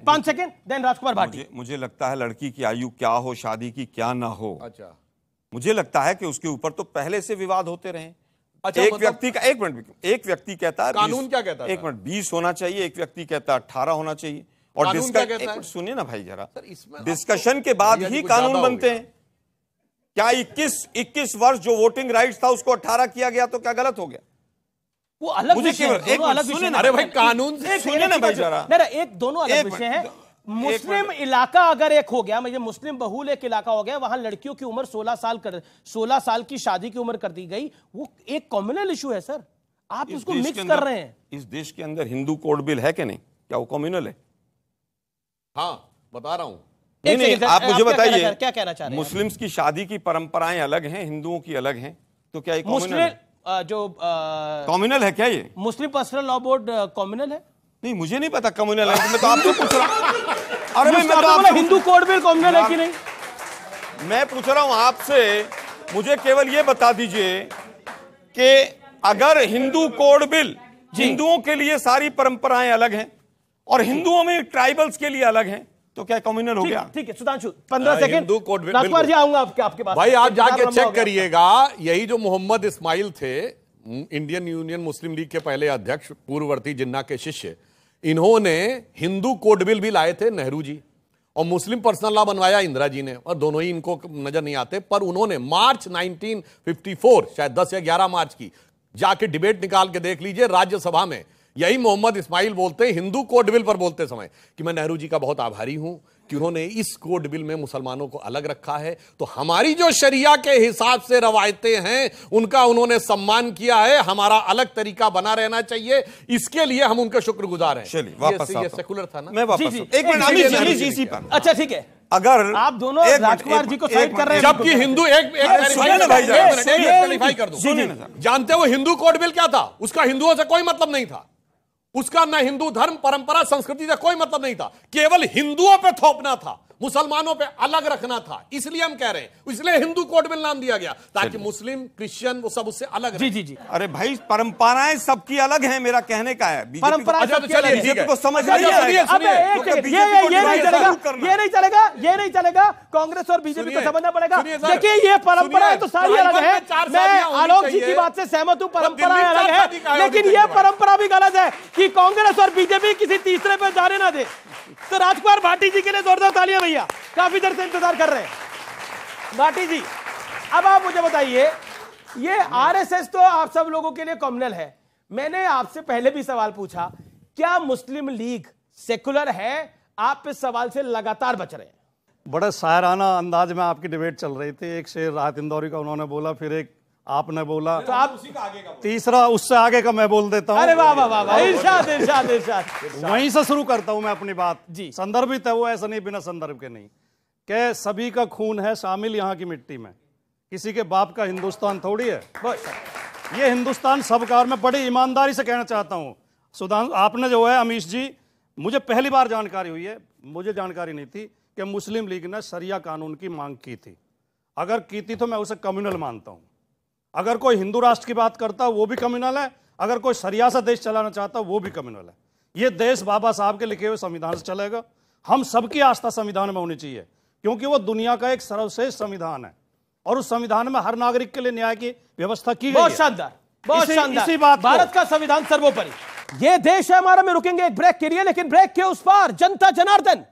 पांच सेकंड तो मुझे लगता है लड़की की आयु क्या हो शादी की क्या ना हो अच्छा मुझे लगता है कि उसके ऊपर तो पहले से विवाद होते रहे अच्छा, एक मतलब व्यक्ति का एक मिनट एक व्यक्ति कहता है कानून क्या कहता है एक मिनट बीस होना चाहिए एक व्यक्ति कहता है अट्ठारह होना चाहिए और सुनिए ना भाई जरा डिस्कशन के बाद ही कानून बनते हैं क्या 21 21 वर्ष जो वोटिंग राइट्स था उसको 18 किया गया तो क्या गलत हो गया वो अलग मुझे एक अलग सुने ना अरे भाई कानून से सुने ना भाई जरा नहीं एक दोनों अलग विषय हैं मुस्लिम इलाका अगर एक हो गया मुझे मुस्लिम बहुल एक इलाका हो गया वहां लड़कियों की उम्र 16 साल कर 16 साल की शादी की उम्र कर दी गई वो एक कॉम्युनल इशू है सर आप उसको मिक्स कर रहे हैं इस देश के अंदर हिंदू कोड बिल है कि नहीं क्या वो कॉम्युनल है हाँ बता रहा हूँ नहीं नहीं आप मुझे बताइए क्या कहना चाह रहे हैं मुस्लिम्स की शादी की परंपराएं अलग हैं हिंदुओं की अलग हैं तो क्या मुस्लिम जो कॉम्युनल है क्या ये Muslim personal law board communal है नहीं मुझे नहीं पता कम्युनल है तो मैं तो आपसे पूछ रहा हूँ अरे मैं तो हिंदू कोड बिल कॉम्युनल है कि नहीं मैं पूछ रहा हूँ आपसे मुझे केवल ये बता दीजिए कि अगर हिंदू कोड बिल हिंदुओं के लिए सारी परंपराएं अलग हैं और हिंदुओं में ट्राइबल्स के लिए अलग है तो क्या कम्युनल हो गया ठीक है सुधांशु पंद्रह सेकंड राजकुमार जी आऊंगा आपके आपके पास भाई आप जाके चेक करिएगा यही जो मोहम्मद इस्माइल थे इंडियन यूनियन मुस्लिम लीग के पहले अध्यक्ष पूर्ववर्ती जिन्ना के शिष्य इन्होंने हिंदू कोड बिल भी लाए थे नेहरू जी और मुस्लिम पर्सनल लॉ बनवाया इंदिरा जी ने और दोनों ही इनको नजर नहीं आते पर उन्होंने मार्च 1954 शायद 10 या 11 मार्च की जाके डिबेट निकाल के देख लीजिए राज्यसभा में यही मोहम्मद इस्माइल बोलते हैं हिंदू कोड बिल पर बोलते समय कि मैं नेहरू जी का बहुत आभारी हूं कि उन्होंने इस कोड बिल में मुसलमानों को अलग रखा है तो हमारी जो शरिया के हिसाब से रवायतें हैं उनका उन्होंने सम्मान किया है हमारा अलग तरीका बना रहना चाहिए इसके लिए हम उनका शुक्रगुजार हैं चलिए वापस ये, ये सेकुलर था ना मैं वापस जी, जी, एक मिनट अच्छा ठीक है अगर आप दोनों राजकुमार जी को साइड कर रहे हैं जबकि हिंदू एक एक जानते हो हिंदू कोड बिल क्या था उसका हिंदुओं से कोई मतलब नहीं था उसका न हिंदू धर्म परंपरा संस्कृति से कोई मतलब नहीं था केवल हिंदुओं पे थोपना था मुसलमानों पे अलग रखना था इसलिए हम कह रहे हैं तो इसलिए हिंदू कोर्ट में नाम दिया गया ताकि मुस्लिम क्रिश्चियन वो सब उससे अलग जी जी जी अरे भाई परंपराएं सबकी अलग है मेरा कहने का है बीजेपी को ये नहीं चलेगा ये नहीं चलेगा कांग्रेस और बीजेपी को समझना पड़ेगा देखिए ये परंपराएं तो सारी तो अलग है मैं आलोक जी की बात से सहमत हूँ तो परंपराएं अलग है लेकिन ये परंपरा भी गलत है कि कांग्रेस और बीजेपी किसी तीसरे पर जाने ना दे तो राजकुमार भाटी जी के लिए जोरदार तालियां भैया काफी देर से इंतजार कर रहे हैं बाटी जी अब आप मुझे बताइए ये आरएसएस तो आप सब लोगों के लिए कॉमनल है मैंने आपसे पहले भी सवाल पूछा क्या मुस्लिम लीग सेकुलर है आप इस सवाल से लगातार बच रहे हैं बड़े शायराना अंदाज में आपकी डिबेट चल रही थी एक शेर राहत इंदौरी का उन्होंने बोला फिर एक आपने बोला तो आप उसी का आगे का तीसरा उससे आगे का मैं बोल देता हूँ अरे इरशाद इरशाद इरशाद वहीं से शुरू करता हूँ मैं अपनी बात जी संदर्भित है तो वो ऐसा नहीं बिना संदर्भ के नहीं के सभी का खून है शामिल यहाँ की मिट्टी में किसी के बाप का हिंदुस्तान थोड़ी है ये हिंदुस्तान सबकार में बड़ी ईमानदारी से कहना चाहता हूँ सुधां आपने जो है अमीश जी मुझे पहली बार जानकारी हुई है मुझे जानकारी नहीं थी कि मुस्लिम लीग ने सरिया कानून की मांग की थी अगर की थी तो मैं उसे कम्युनल मानता हूँ अगर कोई हिंदू राष्ट्र की बात करता वो भी कम्युनल है अगर कोई सरिया सा देश चलाना चाहता वो भी कम्युनल है ये देश बाबा साहब के लिखे हुए संविधान से चलेगा हम सबकी आस्था संविधान में होनी चाहिए क्योंकि वो दुनिया का एक सर्वश्रेष्ठ संविधान है और उस संविधान में हर नागरिक के लिए न्याय की व्यवस्था की बहुत शानदार बहुत शानदार भारत का संविधान सर्वोपरि ये देश है हमारा में रुकेंगे एक ब्रेक के लिए लेकिन ब्रेक के उस पार जनता जनार्दन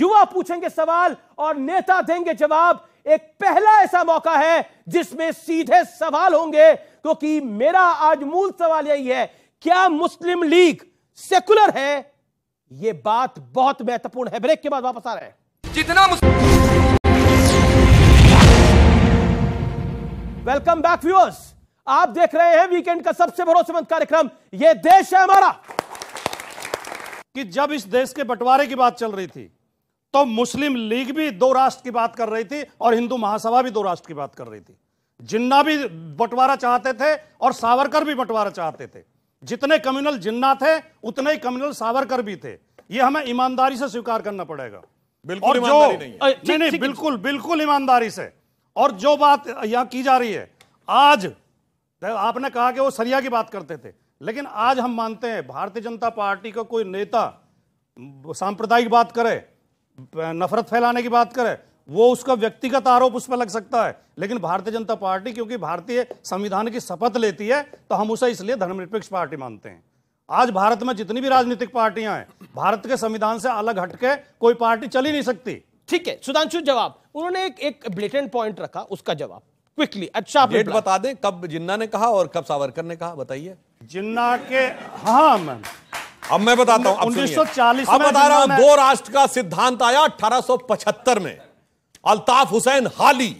युवा पूछेंगे सवाल और नेता देंगे जवाब एक पहला ऐसा मौका है जिसमें सीधे सवाल होंगे क्योंकि तो मेरा आज मूल सवाल यही है क्या मुस्लिम लीग सेकुलर है यह बात बहुत महत्वपूर्ण है ब्रेक के बाद वापस आ रहे हैं जितना वेलकम बैक व्यूअर्स आप देख रहे हैं वीकेंड का सबसे भरोसेमंद कार्यक्रम यह देश है हमारा कि जब इस देश के बंटवारे की बात चल रही थी तो मुस्लिम लीग भी दो राष्ट्र की बात कर रही थी और हिंदू महासभा भी दो राष्ट्र की बात कर रही थी जिन्ना भी बंटवारा चाहते थे और सावरकर भी बंटवारा चाहते थे जितने कम्युनल जिन्ना थे उतने ही कम्युनल सावरकर भी थे ये हमें ईमानदारी से स्वीकार करना पड़ेगा बिल्कुल और जो नहीं, नहीं, नहीं बिल्कुल बिल्कुल ईमानदारी से और जो बात यहां की जा रही है आज आपने कहा कि वो सरिया की बात करते थे लेकिन आज हम मानते हैं भारतीय जनता पार्टी का को कोई नेता सांप्रदायिक बात करे नफरत फैलाने की बात करे वो उसका व्यक्तिगत आरोप उस पर लग सकता है लेकिन भारतीय जनता पार्टी क्योंकि भारतीय संविधान की शपथ लेती है तो हम उसे इसलिए धर्मनिरपेक्ष पार्टी मानते हैं आज भारत में जितनी भी राजनीतिक पार्टियां हैं भारत के संविधान से अलग हटके कोई पार्टी चल ही नहीं सकती ठीक है सुधांशु जवाब उन्होंने एक एक ब्लेटेंट पॉइंट रखा उसका जवाब क्विकली अच्छा डेट बता दें कब जिन्ना ने कहा और कब सावरकर ने कहा बताइए जिन्ना के हाँ मैम अब मैं बताता हूं उन्नीस सौ चालीस अब बता रहा हूं दो राष्ट्र का सिद्धांत आया पचहत्तर में अल्ताफ हुसैन हाली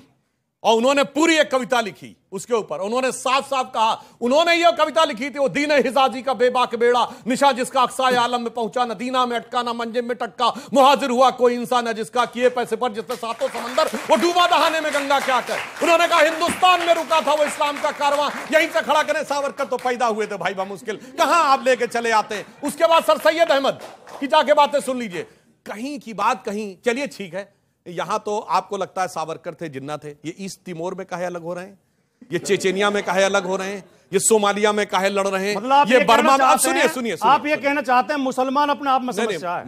और उन्होंने पूरी एक कविता लिखी उसके ऊपर उन्होंने साफ साफ कहा उन्होंने यह कविता लिखी थी वो दीन हिजाजी का बेबाक बेड़ा निशा जिसका अक्सा आलम में पहुंचा न दीना में अटका ना मंजिम में टटका मुहाजिर हुआ कोई इंसान है जिसका किए पैसे पर जिसने सातों समंदर वो डूबा दहाने में गंगा क्या कर उन्होंने कहा हिंदुस्तान में रुका था वो इस्लाम का कारवा यहीं से खड़ा करें सावरकर तो पैदा हुए थे भाई बा मुश्किल कहां आप लेके चले आते उसके बाद सर सैयद अहमद की जाके बातें सुन लीजिए कहीं की बात कहीं चलिए ठीक है यहां तो आपको लगता है सावरकर थे जिन्ना थे ये ईस्ट तिमोर में कहे अलग हो रहे हैं ये चेचेनिया में कहे अलग हो रहे हैं ये सोमालिया में कहे लड़ रहे हैं मतलब ये, बर्मा में आप सुनिए सुनिए आप ये कहना चाहते हैं मुसलमान अपने आप में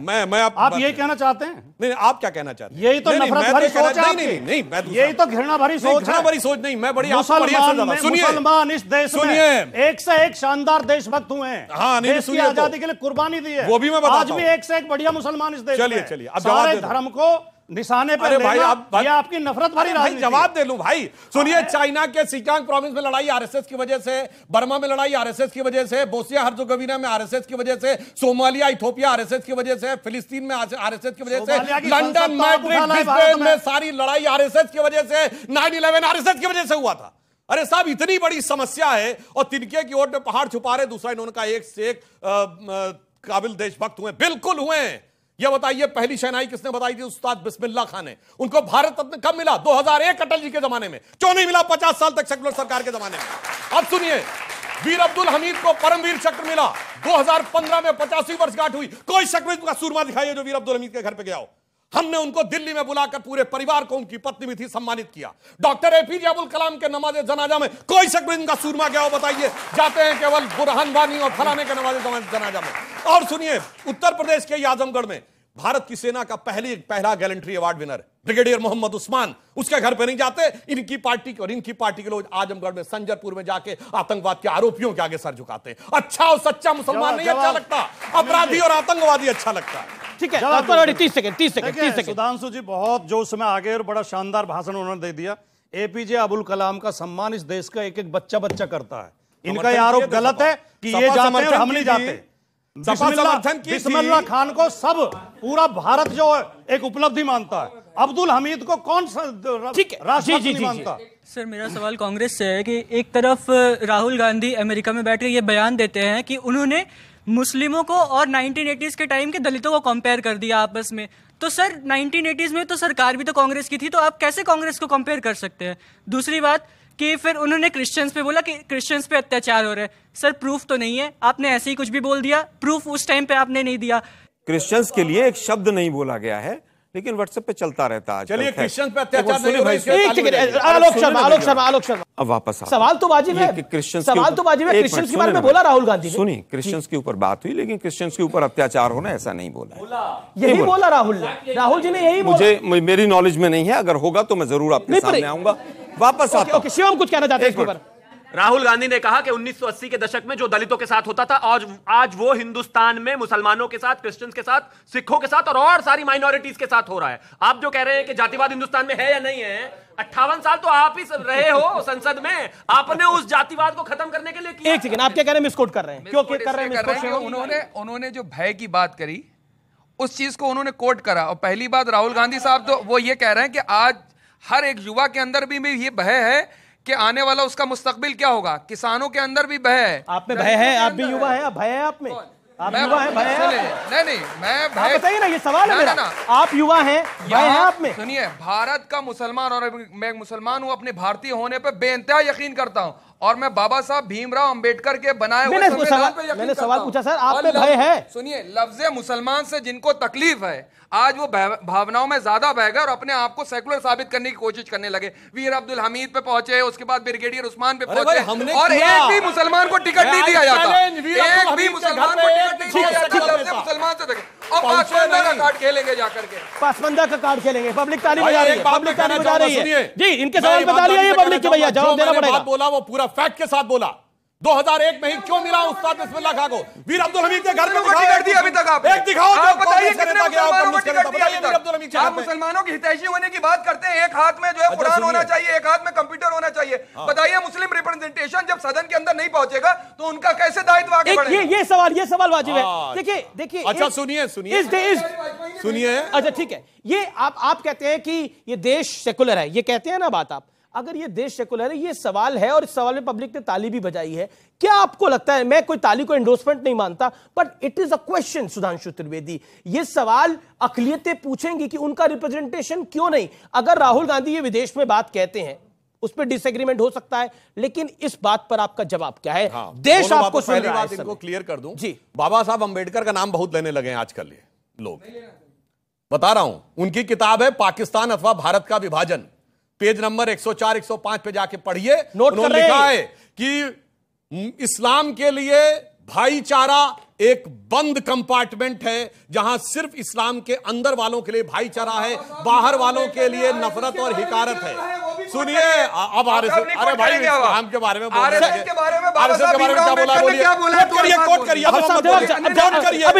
मैं मैं आप, आप ये कहना चाहते हैं नहीं नहीं आप क्या कहना चाहते हैं यही तो नफरत भरी सोच नहीं नहीं मैं तो तो यही तो घृणा भरी सोच घृणा भरी सोच नहीं मैं बड़ी मुसलमान मुसलमान इस देश सुनिए एक से एक शानदार देशभक्त हुए हैं हां नहीं तो। आजादी के लिए कुर्बानी दी है वो भी मैं आज भी एक से एक बढ़िया मुसलमान इस देश चलिए चलिए अब धर्म को निशाने पर भाई आप भाई, आपकी नफरत भरी भाई जवाब दे लू भाई सुनिए चाइना के सिकांग प्रोविंस में लड़ाई आरएसएस की वजह से बर्मा में लड़ाई आरएसएस की वजह से बोसिया हर्जोगोविना में आरएसएस की वजह से सोमालिया इथोपिया आरएसएस की वजह से फिलिस्तीन में आरएसएस की वजह से लंदन तो में सारी लड़ाई आरएसएस की वजह से नाइन इलेवन आरएसएस की वजह से हुआ था अरे साहब इतनी बड़ी समस्या है और तिनके की ओर में पहाड़ छुपा रहे दूसरा इन्होंने कहा एक से एक काबिल देशभक्त हुए बिल्कुल हुए यह बताइए पहली शहनाई किसने बताई थी उस्ताद बिस्मिल्ला खान ने उनको भारत रत्न कब मिला 2001 अटल जी के जमाने में क्यों नहीं मिला 50 साल तक सेकुलर सरकार के जमाने में अब सुनिए वीर अब्दुल हमीद को परमवीर चक्र मिला 2015 में पचासवीं वर्षगांठ हुई कोई शक में सूरमा दिखाइए जो वीर अब्दुल हमीद के घर पर गया हो हमने उनको दिल्ली में बुलाकर पूरे परिवार को उनकी पत्नी भी थी सम्मानित किया डॉक्टर एपीजे अबुल कलाम के नमाज जनाजा में कोई शक इनका सूरमा क्या हो बताइए जाते हैं केवल बुरहान वानी और फलाने के नमाज जनाजा में और सुनिए उत्तर प्रदेश के आजमगढ़ में भारत की सेना का पहली पहला gallantry award winner brigadier Mohammad Usman उसके घर पर नहीं जाते इनकी पार्टी के और इनकी पार्टी के लोग आजमगढ़ में संजरपुर में जाके आतंकवाद के आरोपियों के आगे सर झुकाते हैं अच्छा और सच्चा मुसलमान नहीं अच्छा लगता अपराधी और आतंकवादी अच्छा लगता है ठीक है तीस सेकंड तीस सेकंड तीस सेकंड सुधांशु जी बहुत जो में आगे और बड़ा शानदार भाषण उन्होंने दे दिया एपीजे अबुल कलाम का सम्मान इस देश का एक एक बच्चा बच्चा करता है इनका आरोप गलत है कि ये जाते हम नहीं जाते सपा समर्थन की बिस्मिल्लाह खान को सब पूरा भारत जो एक उपलब्धि मानता है अब्दुल हमीद को कौन सा जी जी जी मानता सर मेरा सवाल कांग्रेस से है कि एक तरफ राहुल गांधी अमेरिका में बैठ के ये बयान देते हैं कि उन्होंने मुस्लिमों को और 1980s के टाइम के दलितों को कंपेयर कर दिया आपस में तो सर 1980s में तो सरकार भी तो कांग्रेस की थी तो आप कैसे कांग्रेस को कंपेयर कर सकते हैं दूसरी बात कि फिर उन्होंने क्रिश्चियंस पे बोला कि क्रिश्चियंस पे अत्याचार हो रहे हैं सर प्रूफ तो नहीं है आपने ऐसे ही कुछ भी बोल दिया प्रूफ उस टाइम पे आपने नहीं दिया क्रिश्चियंस के लिए एक शब्द नहीं बोला गया है लेकिन व्हाट्सएप पे चलता रहता है चलिए क्रिश्चियंस पे अत्याचार नहीं हो रहा आलोक शर्मा आलोक शर्मा आलोक शर्मा अब वापस सवाल तो बाजी में क्रिश्चियंस सवाल तो बाजी में क्रिश्चियंस के बारे में बोला राहुल गांधी सुनिए क्रिश्चियंस के ऊपर बात हुई लेकिन क्रिश्चियंस के ऊपर अत्याचार होना ऐसा नहीं बोला यही बोला राहुल राहुल जी ने यही मुझे मेरी नॉलेज में नहीं है अगर होगा तो मैं जरूर आपके सामने आऊंगा वापस ओके, ओके शिवम कुछ कहना चाहते हैं राहुल गांधी ने कहा कि 1980 के दशक में जो दलितों के साथ होता था आज आज वो हिंदुस्तान में मुसलमानों के साथ क्रिश्चियंस के साथ सिखों के साथ और और सारी माइनॉरिटीज के साथ हो रहा है आप जो कह रहे हैं कि जातिवाद हिंदुस्तान में है या नहीं है अट्ठावन साल तो आप ही रहे हो संसद में आपने उस जातिवाद को खत्म करने के लिए किया एक सेकंड आप क्या कह रहे हैं मिसकोट कर रहे हैं क्यों कर रहे हैं उन्होंने उन्होंने जो भय की बात करी उस चीज को उन्होंने कोट करा और पहली बात राहुल गांधी साहब तो वो ये कह रहे हैं कि आज हर एक युवा के अंदर भी, भी ये भय है कि आने वाला उसका मुस्तकबिल क्या होगा किसानों के अंदर भी भय है आप में भय है आप भी युवा है भय है आप में आप युवा है भय है नहीं नहीं मैं भय ना ये सवाल है आप युवा भय है आप में सुनिए भारत का मुसलमान और मैं मुसलमान हूँ अपने भारतीय होने पर बेइंतहा यकीन करता हूँ और मैं बाबा साहब भीमराव अंबेडकर के बनाए हुए मैंने सवाल पूछा सर आप पे भय है सुनिए लफ्ज मुसलमान से जिनको तकलीफ है आज वो भावनाओं में ज्यादा बह गए और अपने आप को सेकुलर साबित करने की कोशिश करने लगे वीर अब्दुल हमीद पे पहुंचे उसके बाद ब्रिगेडियर उस्मान पे पहुंचे और एक भी मुसलमान को टिकट नहीं दिया जाता एक भी मुसलमान को टिकट नहीं दिया जाता मुसलमान से पासवंदा का कार्ड खेलेंगे पब्लिक ताली बजा रही है पब्लिक तो ताली बजा रही है जी इनके सवाल बता लिया ये पब्लिक के भैया जवाब देना पड़ेगा बोला वो पूरा फैक्ट के साथ बोला 2001 में ही क्यों मिला उस्ताद बिस्मिल्ला खा को वीर अब्दुल हमीद के घर में कर दिया अभी तक आप एक दिखाओ आप बताइए कितने मुसलमानों आप मुसलमानों की हितैषी होने की बात करते हैं एक हाथ में जो है अच्छा, कुरान होना चाहिए एक हाथ में कंप्यूटर होना चाहिए हाँ। बताइए मुस्लिम रिप्रेजेंटेशन जब सदन के अंदर नहीं पहुंचेगा तो उनका कैसे दायित्व आगे बढ़ेगा ये सवाल ये सवाल वाजिब है हाँ। देखिए देखिए अच्छा सुनिए सुनिए सुनिए अच्छा ठीक है ये आप आप कहते हैं कि ये देश सेकुलर है ये कहते हैं ना बात आप अगर ये देश सेकुलर है ये सवाल है और इस सवाल में पब्लिक ने ताली भी बजाई है क्या आपको लगता है मैं कोई ताली को एंडोर्समेंट नहीं मानता but it is a question Sudhanshu Trivedi ये सवाल अकलियतें पूछेंगी कि उनका रिप्रेजेंटेशन क्यों नहीं अगर राहुल गांधी ये विदेश में बात कहते हैं उस पर डिसएग्रीमेंट हो सकता है लेकिन इस बात पर आपका जवाब क्या है हाँ, देश आपको पहली बात इनको क्लियर कर दूं जी बाबा साहब अंबेडकर का नाम बहुत लेने लगे हैं आजकल ये लोग बता रहा हूं उनकी किताब है पाकिस्तान अथवा भारत का विभाजन पेज नंबर 104 105 पे जाके पढ़िए नोट कर लिखा है कि इस्लाम के लिए भाईचारा एक बंद कंपार्टमेंट है जहां सिर्फ इस्लाम के अंदर वालों के लिए भाईचारा है बाहर वालों के लिए नफरत और हिकारत है सुनिए अब आर अरे भाई इस्लाम के बारे में क्या बोला करिए कोट करिए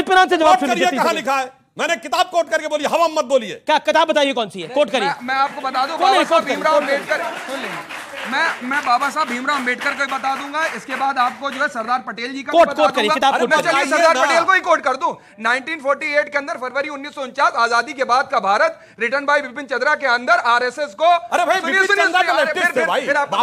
करिए कहा लिखा है मैंने किताब कोट करके बोली हवा मत बोलिए क्या किताब बताइए कौन सी है कोट करिए मैं, मैं आपको बता दूं बाबा साहब भीमराव अम्बेडकर मैं मैं बाबा साहब भीमराव अम्बेडकर को बता दूंगा इसके बाद आपको जो है सरदार पटेल जी का कोट कोट करिए किताब कोट करिए सरदार पटेल को ही कोट कर दूं 1948 के अंदर फरवरी 1949 आजादी के बाद का भारत रिटर्न बाय विपिन चंद्रा के अंदर आरएसएस को अरे भाई विपिन तो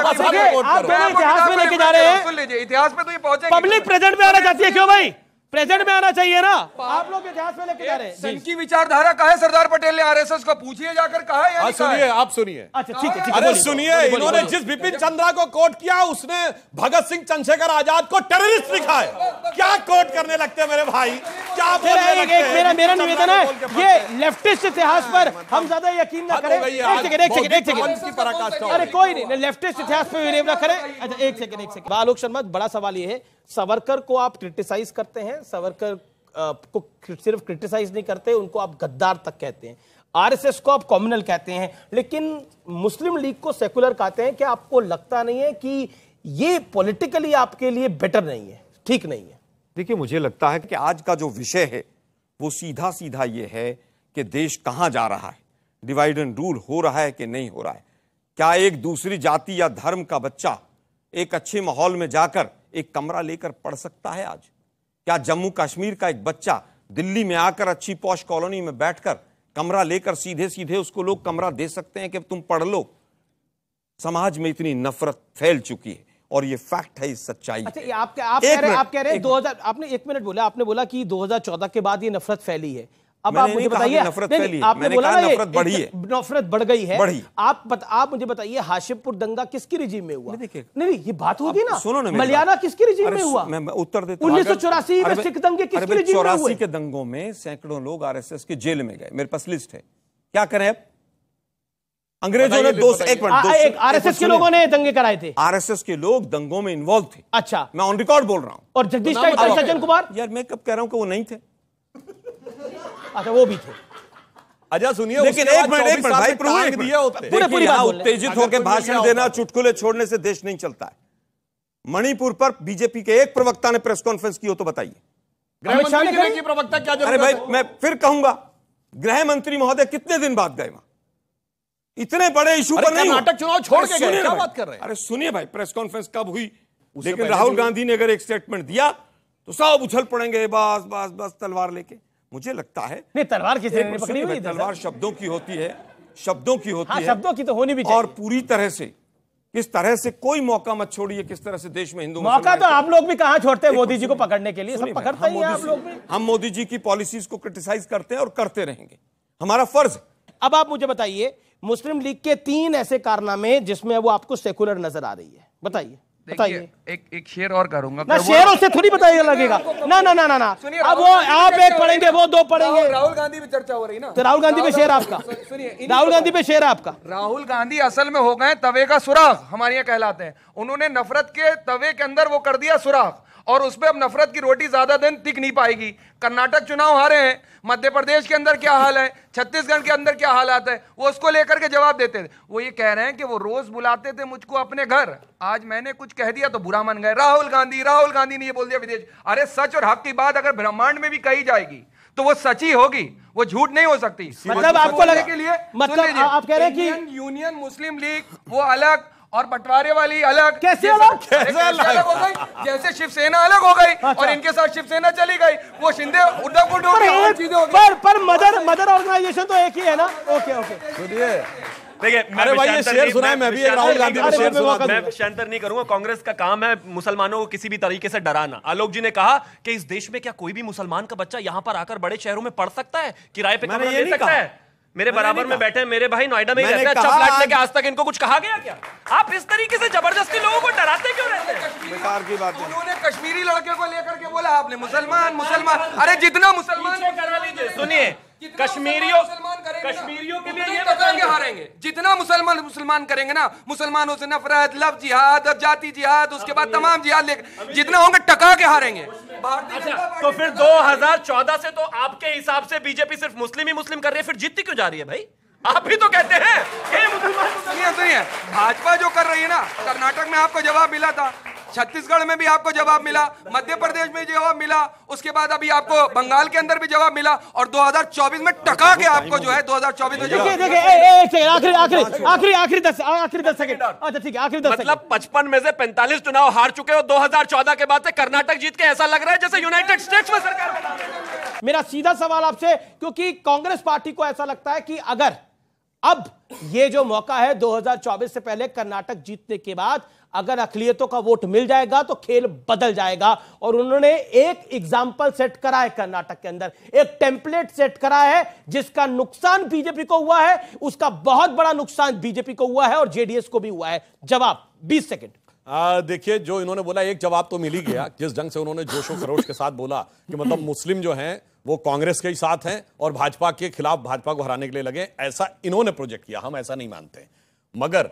को इतिहास में सुन लीजिए इतिहास में तो ये पहुंचे पब्लिक प्रेजेंट में आना चाहती है क्यों भाई प्रेजेंट में आना चाहिए ना आप लोग इतिहास में लेके जा रहे हैं सन की विचारधारा कहा है सरदार पटेल ने आरएसएस को पूछिए जाकर कहा है हाँ, सुनिए आप सुनिए अच्छा ठीक है अरे सुनिए इन्होंने जिस बिपिन चंद्रा को कोर्ट किया उसने भगत सिंह चंद्रशेखर आजाद को टेररिस्ट लिखा है क्या कोर्ट करने लगते हैं मेरे भाई क्या मेरा मेरा निवेदन है ये लेफ्टिस्ट इतिहास पर हम ज्यादा यकीन ना करें एक सेकंड एक सेकंड एक सेकंड अरे कोई नहीं लेफ्टिस्ट इतिहास पर करें अच्छा एक सेकंड एक सेकंड आलोक शर्मा बड़ा सवाल ये है सावरकर को आप क्रिटिसाइज करते हैं सावरकर को सिर्फ क्रिटिसाइज नहीं करते उनको आप गद्दार तक कहते हैं आरएसएस को आप कॉम्युनल कहते हैं लेकिन मुस्लिम लीग को सेकुलर कहते हैं कि आपको लगता नहीं है कि ये पॉलिटिकली आपके लिए बेटर नहीं है ठीक नहीं है देखिए मुझे लगता है कि आज का जो विषय है वो सीधा सीधा ये है कि देश कहाँ जा रहा है डिवाइड एंड रूल हो रहा है कि नहीं हो रहा है क्या एक दूसरी जाति या धर्म का बच्चा एक अच्छे माहौल में जाकर एक कमरा लेकर पढ़ सकता है आज क्या जम्मू कश्मीर का एक बच्चा दिल्ली में आकर अच्छी पौश कॉलोनी में बैठकर कमरा लेकर सीधे सीधे उसको लोग कमरा दे सकते हैं कि तुम पढ़ लो समाज में इतनी नफरत फैल चुकी है और ये फैक्ट है सच्चाई अच्छा आप, आप आप कह रहे हैं हजार आपने एक मिनट बोला आपने बोला कि 2014 के बाद ये नफरत फैली है अब आप मुझे बताइए नफरत नहीं, आपने बोला ना नफरत बढ़ी है नफरत बढ़ गई है बढ़ी आप बत, आप मुझे बताइए हाशिमपुर दंगा किसकी रिजीम में हुआ नहीं नहीं ये बात होगी ना सुनो ना मलियाना किसकी रिजीम में हुआ मैं उत्तर देता उन्नीस सौ चौरासी में सिख दंगे किसकी रिजीम में हुए के दंगों में सैकड़ों लोग आरएसएस के जेल में गए मेरे पास लिस्ट है क्या करें अब अंग्रेजों ने दो एक मिनट आरएसएस के लोगों ने दंगे कराए थे आरएसएस के लोग दंगों में इन्वॉल्व थे अच्छा मैं ऑन रिकॉर्ड बोल रहा हूँ और जगदीश तो सज्जन कुमार यार मैं कब कह रहा हूँ कि वो नहीं थे अच्छा वो भी थे अच्छा सुनिए लेकिन एक मिनट एक मिनट भाई एक दिया पूरे पूरी बात उत्तेजित होकर भाषण देना चुटकुले छोड़ने से देश नहीं चलता है मणिपुर पर बीजेपी के एक प्रवक्ता ने प्रेस कॉन्फ्रेंस की हो तो बताइए प्रवक्ता क्या अरे भाई मैं फिर कहूंगा गृह मंत्री महोदय कितने दिन बाद गए वहां इतने बड़े इशू पर नहीं नाटक चुनाव छोड़ के गए क्या बात कर रहे हैं अरे सुनिए भाई प्रेस कॉन्फ्रेंस कब हुई लेकिन राहुल गांधी ने अगर एक स्टेटमेंट दिया तो सब उछल पड़ेंगे बस बस बस तलवार लेके मुझे लगता है नहीं तलवार किसी ने पकड़ी हुई तलवार शब्दों की होती है शब्दों की होती हाँ, है शब्दों की तो होनी भी चाहिए और पूरी तरह से किस तरह से कोई मौका मत छोड़िए किस तरह से देश में हिंदू मौका तो आप लोग भी कहा छोड़ते हैं मोदी जी को पकड़ने के लिए सब पकड़ते हैं आप लोग हम मोदी जी की पॉलिसीज को क्रिटिसाइज करते हैं और करते रहेंगे हमारा फर्ज अब आप मुझे बताइए मुस्लिम लीग के तीन ऐसे कारनामे जिसमें वो आपको सेकुलर नजर आ रही है बताइए बताइए एक एक शेर और करूंगा ना शेरों से थोड़ी बताइए लगेगा ना ना ना ना ना अब वो आप एक पढ़ेंगे वो दो पढ़ेंगे राहुल गांधी पे चर्चा हो रही ना तो राहुल गांधी पे शेर आपका सुनिए राहुल गांधी पे शेर आपका राहुल गांधी असल में हो गए तवे का सुराख हमारे यहाँ कहलाते हैं उन्होंने नफरत के तवे के अंदर वो कर दिया सुराख और उस पर अब नफरत की रोटी ज़्यादा दिन दिख नहीं पाएगी कर्नाटक चुनाव हारे हैं मध्य प्रदेश के अंदर क्या हाल है छत्तीसगढ़ के अंदर क्या हालात है वो उसको लेकर के जवाब देते थे वो ये कह रहे हैं कि वो रोज़ बुलाते थे मुझको अपने घर आज मैंने कुछ कह दिया तो बुरा मन गए राहुल गांधी राहुल गांधी ने ये बोल दिया विदेश अरे सच और हक की बात अगर ब्रह्मांड में भी कही जाएगी तो वो सची होगी वो झूठ नहीं हो सकती मतलब, मतलब आपको लगे के लिए मतलब आप कह रहे हैं कि यूनियन मुस्लिम लीग वो अलग और बंटवारे वाली अलग कैसे अलग कैसे, कैसे अलग, हो गई जैसे शिवसेना अलग हो गई और अच्छा। इनके साथ शिवसेना चली गई वो शिंदे उद्धव गुट हो पर पर मदर मदर ऑर्गेनाइजेशन तो एक ही है ना ओके ओके सुनिए देखिए भाई ये शेर सुना है मैं भी राहुल गांधी शेर मैं शांतर नहीं करूंगा कांग्रेस का काम है मुसलमानों को किसी भी तरीके से डराना आलोक जी ने कहा कि इस देश में क्या कोई भी मुसलमान का बच्चा यहाँ पर आकर बड़े शहरों में पढ़ सकता है किराए पे कमरा ले सकता है मेरे बराबर में बैठे मेरे भाई नोएडा में ही रहते हैं अच्छा फ्लैट लेके आज तक इनको कुछ कहा गया क्या आप इस तरीके से जबरदस्ती लोगों को डराते क्यों रहते हैं बेकार की बात है उन्होंने कश्मीरी लड़के को लेकर के बोला आपने मुसलमान मुसलमान अरे जितना मुसलमान करा लीजिए सुनिए कश्मीरियों कश्मीरियों के लिए ये हारेंगे जितना मुसलमान मुसलमान करेंगे ना मुसलमानों से नफरत लव जिहाद और जाति जिहाद उसके बाद तमाम जिहाद लेकर जितना होंगे टका के हारेंगे अच्छा, तो फिर 2014 से तो आपके हिसाब से बीजेपी सिर्फ मुस्लिम ही मुस्लिम कर रही है फिर जीतती क्यों जा रही है भाई आप ही तो कहते हैं ये तो सुनिए सुनिए भाजपा जो कर रही है ना कर्नाटक में आपको जवाब मिला था छत्तीसगढ़ में भी आपको जवाब मिला मध्य प्रदेश में जवाब मिला उसके बाद अभी आपको बंगाल के अंदर भी जवाब मिला और 2024 में टका के आपको जो है 2024 में देखिए देखिए आखिरी आखिरी आखिरी आखिरी दस आखिरी दस सेकंड अच्छा ठीक है आखिरी दस मतलब पचपन में से पैंतालीस चुनाव हार चुके हो चौदह के बाद से कर्नाटक जीत के ऐसा लग रहा है जैसे यूनाइटेड स्टेट्स में सरकार मेरा सीधा सवाल आपसे क्योंकि कांग्रेस पार्टी को ऐसा लगता है कि अगर अब ये जो मौका है 2024 से पहले कर्नाटक जीतने के बाद अगर अखिलियतों का वोट मिल जाएगा तो खेल बदल जाएगा और उन्होंने एक एग्जाम्पल सेट करा है कर्नाटक के अंदर एक टेम्पलेट सेट करा है जिसका नुकसान बीजेपी को हुआ है उसका बहुत बड़ा नुकसान बीजेपी को हुआ है और जेडीएस को भी हुआ है जवाब 20 सेकंड देखिए जो इन्होंने बोला एक जवाब तो मिल ही गया जिस ढंग से उन्होंने जोशो खरोश के साथ बोला कि मतलब मुस्लिम जो हैं वो कांग्रेस के ही साथ हैं और भाजपा के खिलाफ भाजपा को हराने के लिए लगे ऐसा इन्होंने प्रोजेक्ट किया हम ऐसा नहीं मानते मगर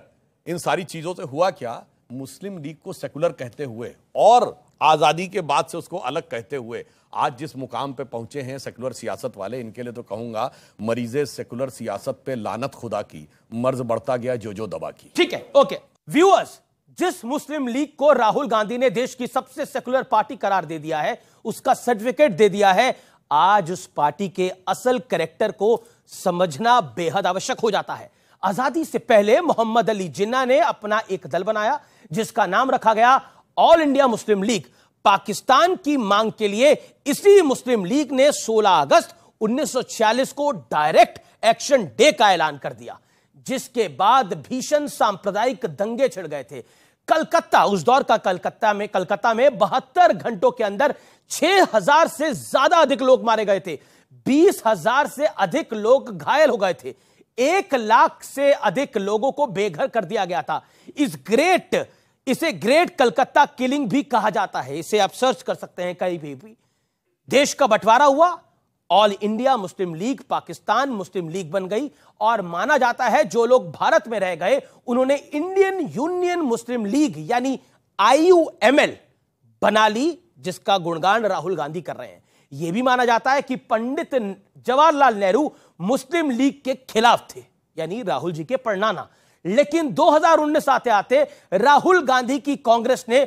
इन सारी चीजों से हुआ क्या मुस्लिम लीग को सेकुलर कहते हुए और आजादी के बाद से उसको अलग कहते हुए आज जिस मुकाम पे पहुंचे हैं सेकुलर सियासत वाले इनके लिए तो कहूंगा मरीजे सेकुलर सियासत पे लानत खुदा की मर्ज बढ़ता गया जो जो दबा की ठीक है ओके व्यूअर्स जिस मुस्लिम लीग को राहुल गांधी ने देश की सबसे सेकुलर पार्टी करार दे दिया है उसका सर्टिफिकेट दे दिया है आज उस पार्टी के असल करेक्टर को समझना बेहद आवश्यक हो जाता है आजादी से पहले मोहम्मद अली जिन्ना ने अपना एक दल बनाया जिसका नाम रखा गया all India Muslim League Pakistan की मांग के लिए इसी मुस्लिम लीग ने 16 अगस्त 1946 को डायरेक्ट एक्शन डे का ऐलान कर दिया जिसके बाद भीषण सांप्रदायिक दंगे छिड़ गए थे कलकत्ता उस दौर का कलकत्ता में कलकत्ता में बहत्तर घंटों के अंदर 6000 से ज्यादा अधिक लोग मारे गए थे 20,000 से अधिक लोग घायल हो गए थे एक लाख से अधिक लोगों को बेघर कर दिया गया था इस ग्रेट इसे ग्रेट कलकत्ता किलिंग भी कहा जाता है इसे आप सर्च कर सकते हैं कहीं भी, भी। देश का बंटवारा हुआ all India Muslim League Pakistan Muslim League बन गई और माना जाता है जो लोग भारत में रह गए उन्होंने इंडियन यूनियन मुस्लिम लीग यानी आईयूएमएल बना ली जिसका गुणगान राहुल गांधी कर रहे हैं यह भी माना जाता है कि पंडित जवाहरलाल नेहरू मुस्लिम लीग के खिलाफ थे यानी राहुल जी के पढ़नाना लेकिन 2019 आते आते राहुल गांधी की कांग्रेस ने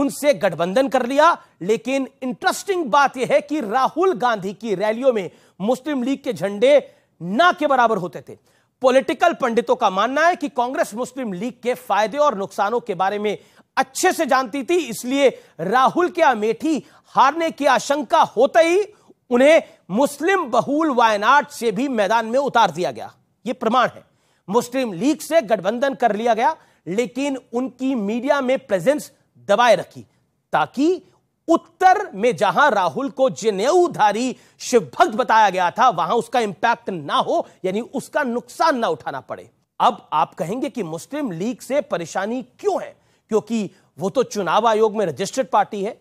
उनसे गठबंधन कर लिया लेकिन इंटरेस्टिंग बात यह है कि राहुल गांधी की रैलियों में मुस्लिम लीग के झंडे ना के बराबर होते थे पॉलिटिकल पंडितों का मानना है कि कांग्रेस मुस्लिम लीग के फायदे और नुकसानों के बारे में अच्छे से जानती थी इसलिए राहुल के अमेठी हारने की आशंका होते ही उन्हें मुस्लिम बहुल वायनाड से भी मैदान में उतार दिया गया यह प्रमाण है मुस्लिम लीग से गठबंधन कर लिया गया लेकिन उनकी मीडिया में प्रेजेंस दबाए रखी ताकि उत्तर में जहां राहुल को जनेऊधारी शिवभक्त बताया गया था वहां उसका इंपैक्ट ना हो यानी उसका नुकसान ना उठाना पड़े अब आप कहेंगे कि मुस्लिम लीग से परेशानी क्यों है क्योंकि वो तो चुनाव आयोग में रजिस्टर्ड पार्टी है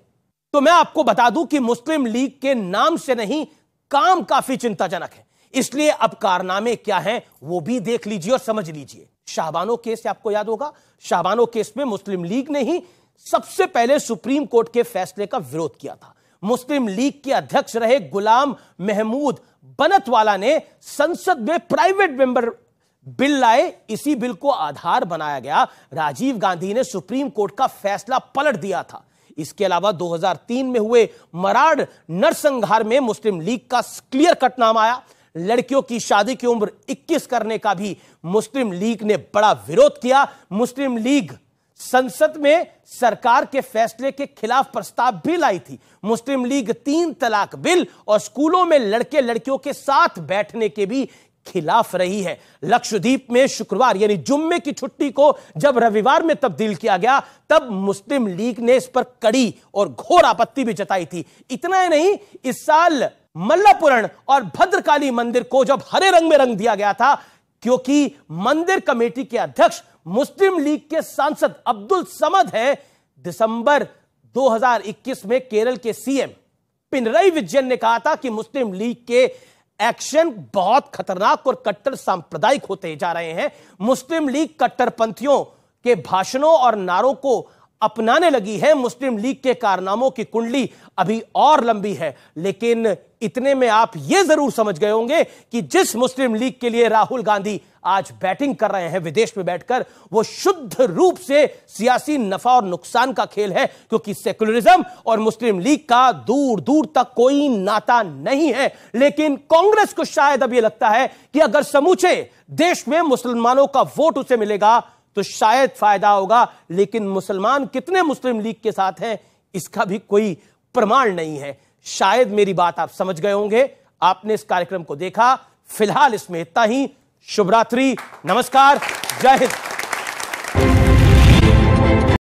तो मैं आपको बता दूं कि मुस्लिम लीग के नाम से नहीं काम काफी चिंताजनक है इसलिए अब कारनामे क्या हैं वो भी देख लीजिए और समझ लीजिए शाहबानो केस आपको याद होगा शाहबानो केस में मुस्लिम लीग ने ही सबसे पहले सुप्रीम कोर्ट के फैसले का विरोध किया था मुस्लिम लीग के अध्यक्ष रहे गुलाम महमूद बनतवाला ने संसद में प्राइवेट मेंबर बिल लाए इसी बिल को आधार बनाया गया राजीव गांधी ने सुप्रीम कोर्ट का फैसला पलट दिया था इसके अलावा 2003 में हुए मराड नरसंहार में मुस्लिम लीग का क्लियर कट नाम आया लड़कियों की शादी की उम्र 21 करने का भी मुस्लिम लीग ने बड़ा विरोध किया मुस्लिम लीग संसद में सरकार के फैसले के खिलाफ प्रस्ताव भी लाई थी मुस्लिम लीग तीन तलाक बिल और स्कूलों में लड़के लड़कियों के साथ बैठने के भी खिलाफ रही है लक्षद्वीप में शुक्रवार यानी जुम्मे की छुट्टी को जब रविवार में तब्दील किया गया तब मुस्लिम लीग ने इस पर कड़ी और घोर आपत्ति भी जताई थी इतना ही नहीं इस साल मल्लापुरण और भद्रकाली मंदिर को जब हरे रंग में रंग दिया गया था क्योंकि मंदिर कमेटी के अध्यक्ष मुस्लिम लीग के सांसद अब्दुल समद हैं दिसंबर 2021 में केरल के सीएम पिनरई विजयन ने कहा था कि मुस्लिम लीग के एक्शन बहुत खतरनाक और कट्टर सांप्रदायिक होते जा रहे हैं मुस्लिम लीग कट्टरपंथियों के भाषणों और नारों को अपनाने लगी है मुस्लिम लीग के कारनामों की कुंडली अभी और लंबी है लेकिन इतने में आप यह जरूर समझ गए होंगे कि जिस मुस्लिम लीग के लिए राहुल गांधी आज बैटिंग कर रहे हैं विदेश में बैठकर वो शुद्ध रूप से सियासी नफा और नुकसान का खेल है क्योंकि सेकुलरिज्म और मुस्लिम लीग का दूर दूर तक कोई नाता नहीं है लेकिन कांग्रेस को शायद अब यह लगता है कि अगर समूचे देश में मुसलमानों का वोट उसे मिलेगा तो शायद फायदा होगा लेकिन मुसलमान कितने मुस्लिम लीग के साथ हैं इसका भी कोई प्रमाण नहीं है शायद मेरी बात आप समझ गए होंगे आपने इस कार्यक्रम को देखा फिलहाल इसमें इतना ही शुभ रात्रि नमस्कार जय हिंद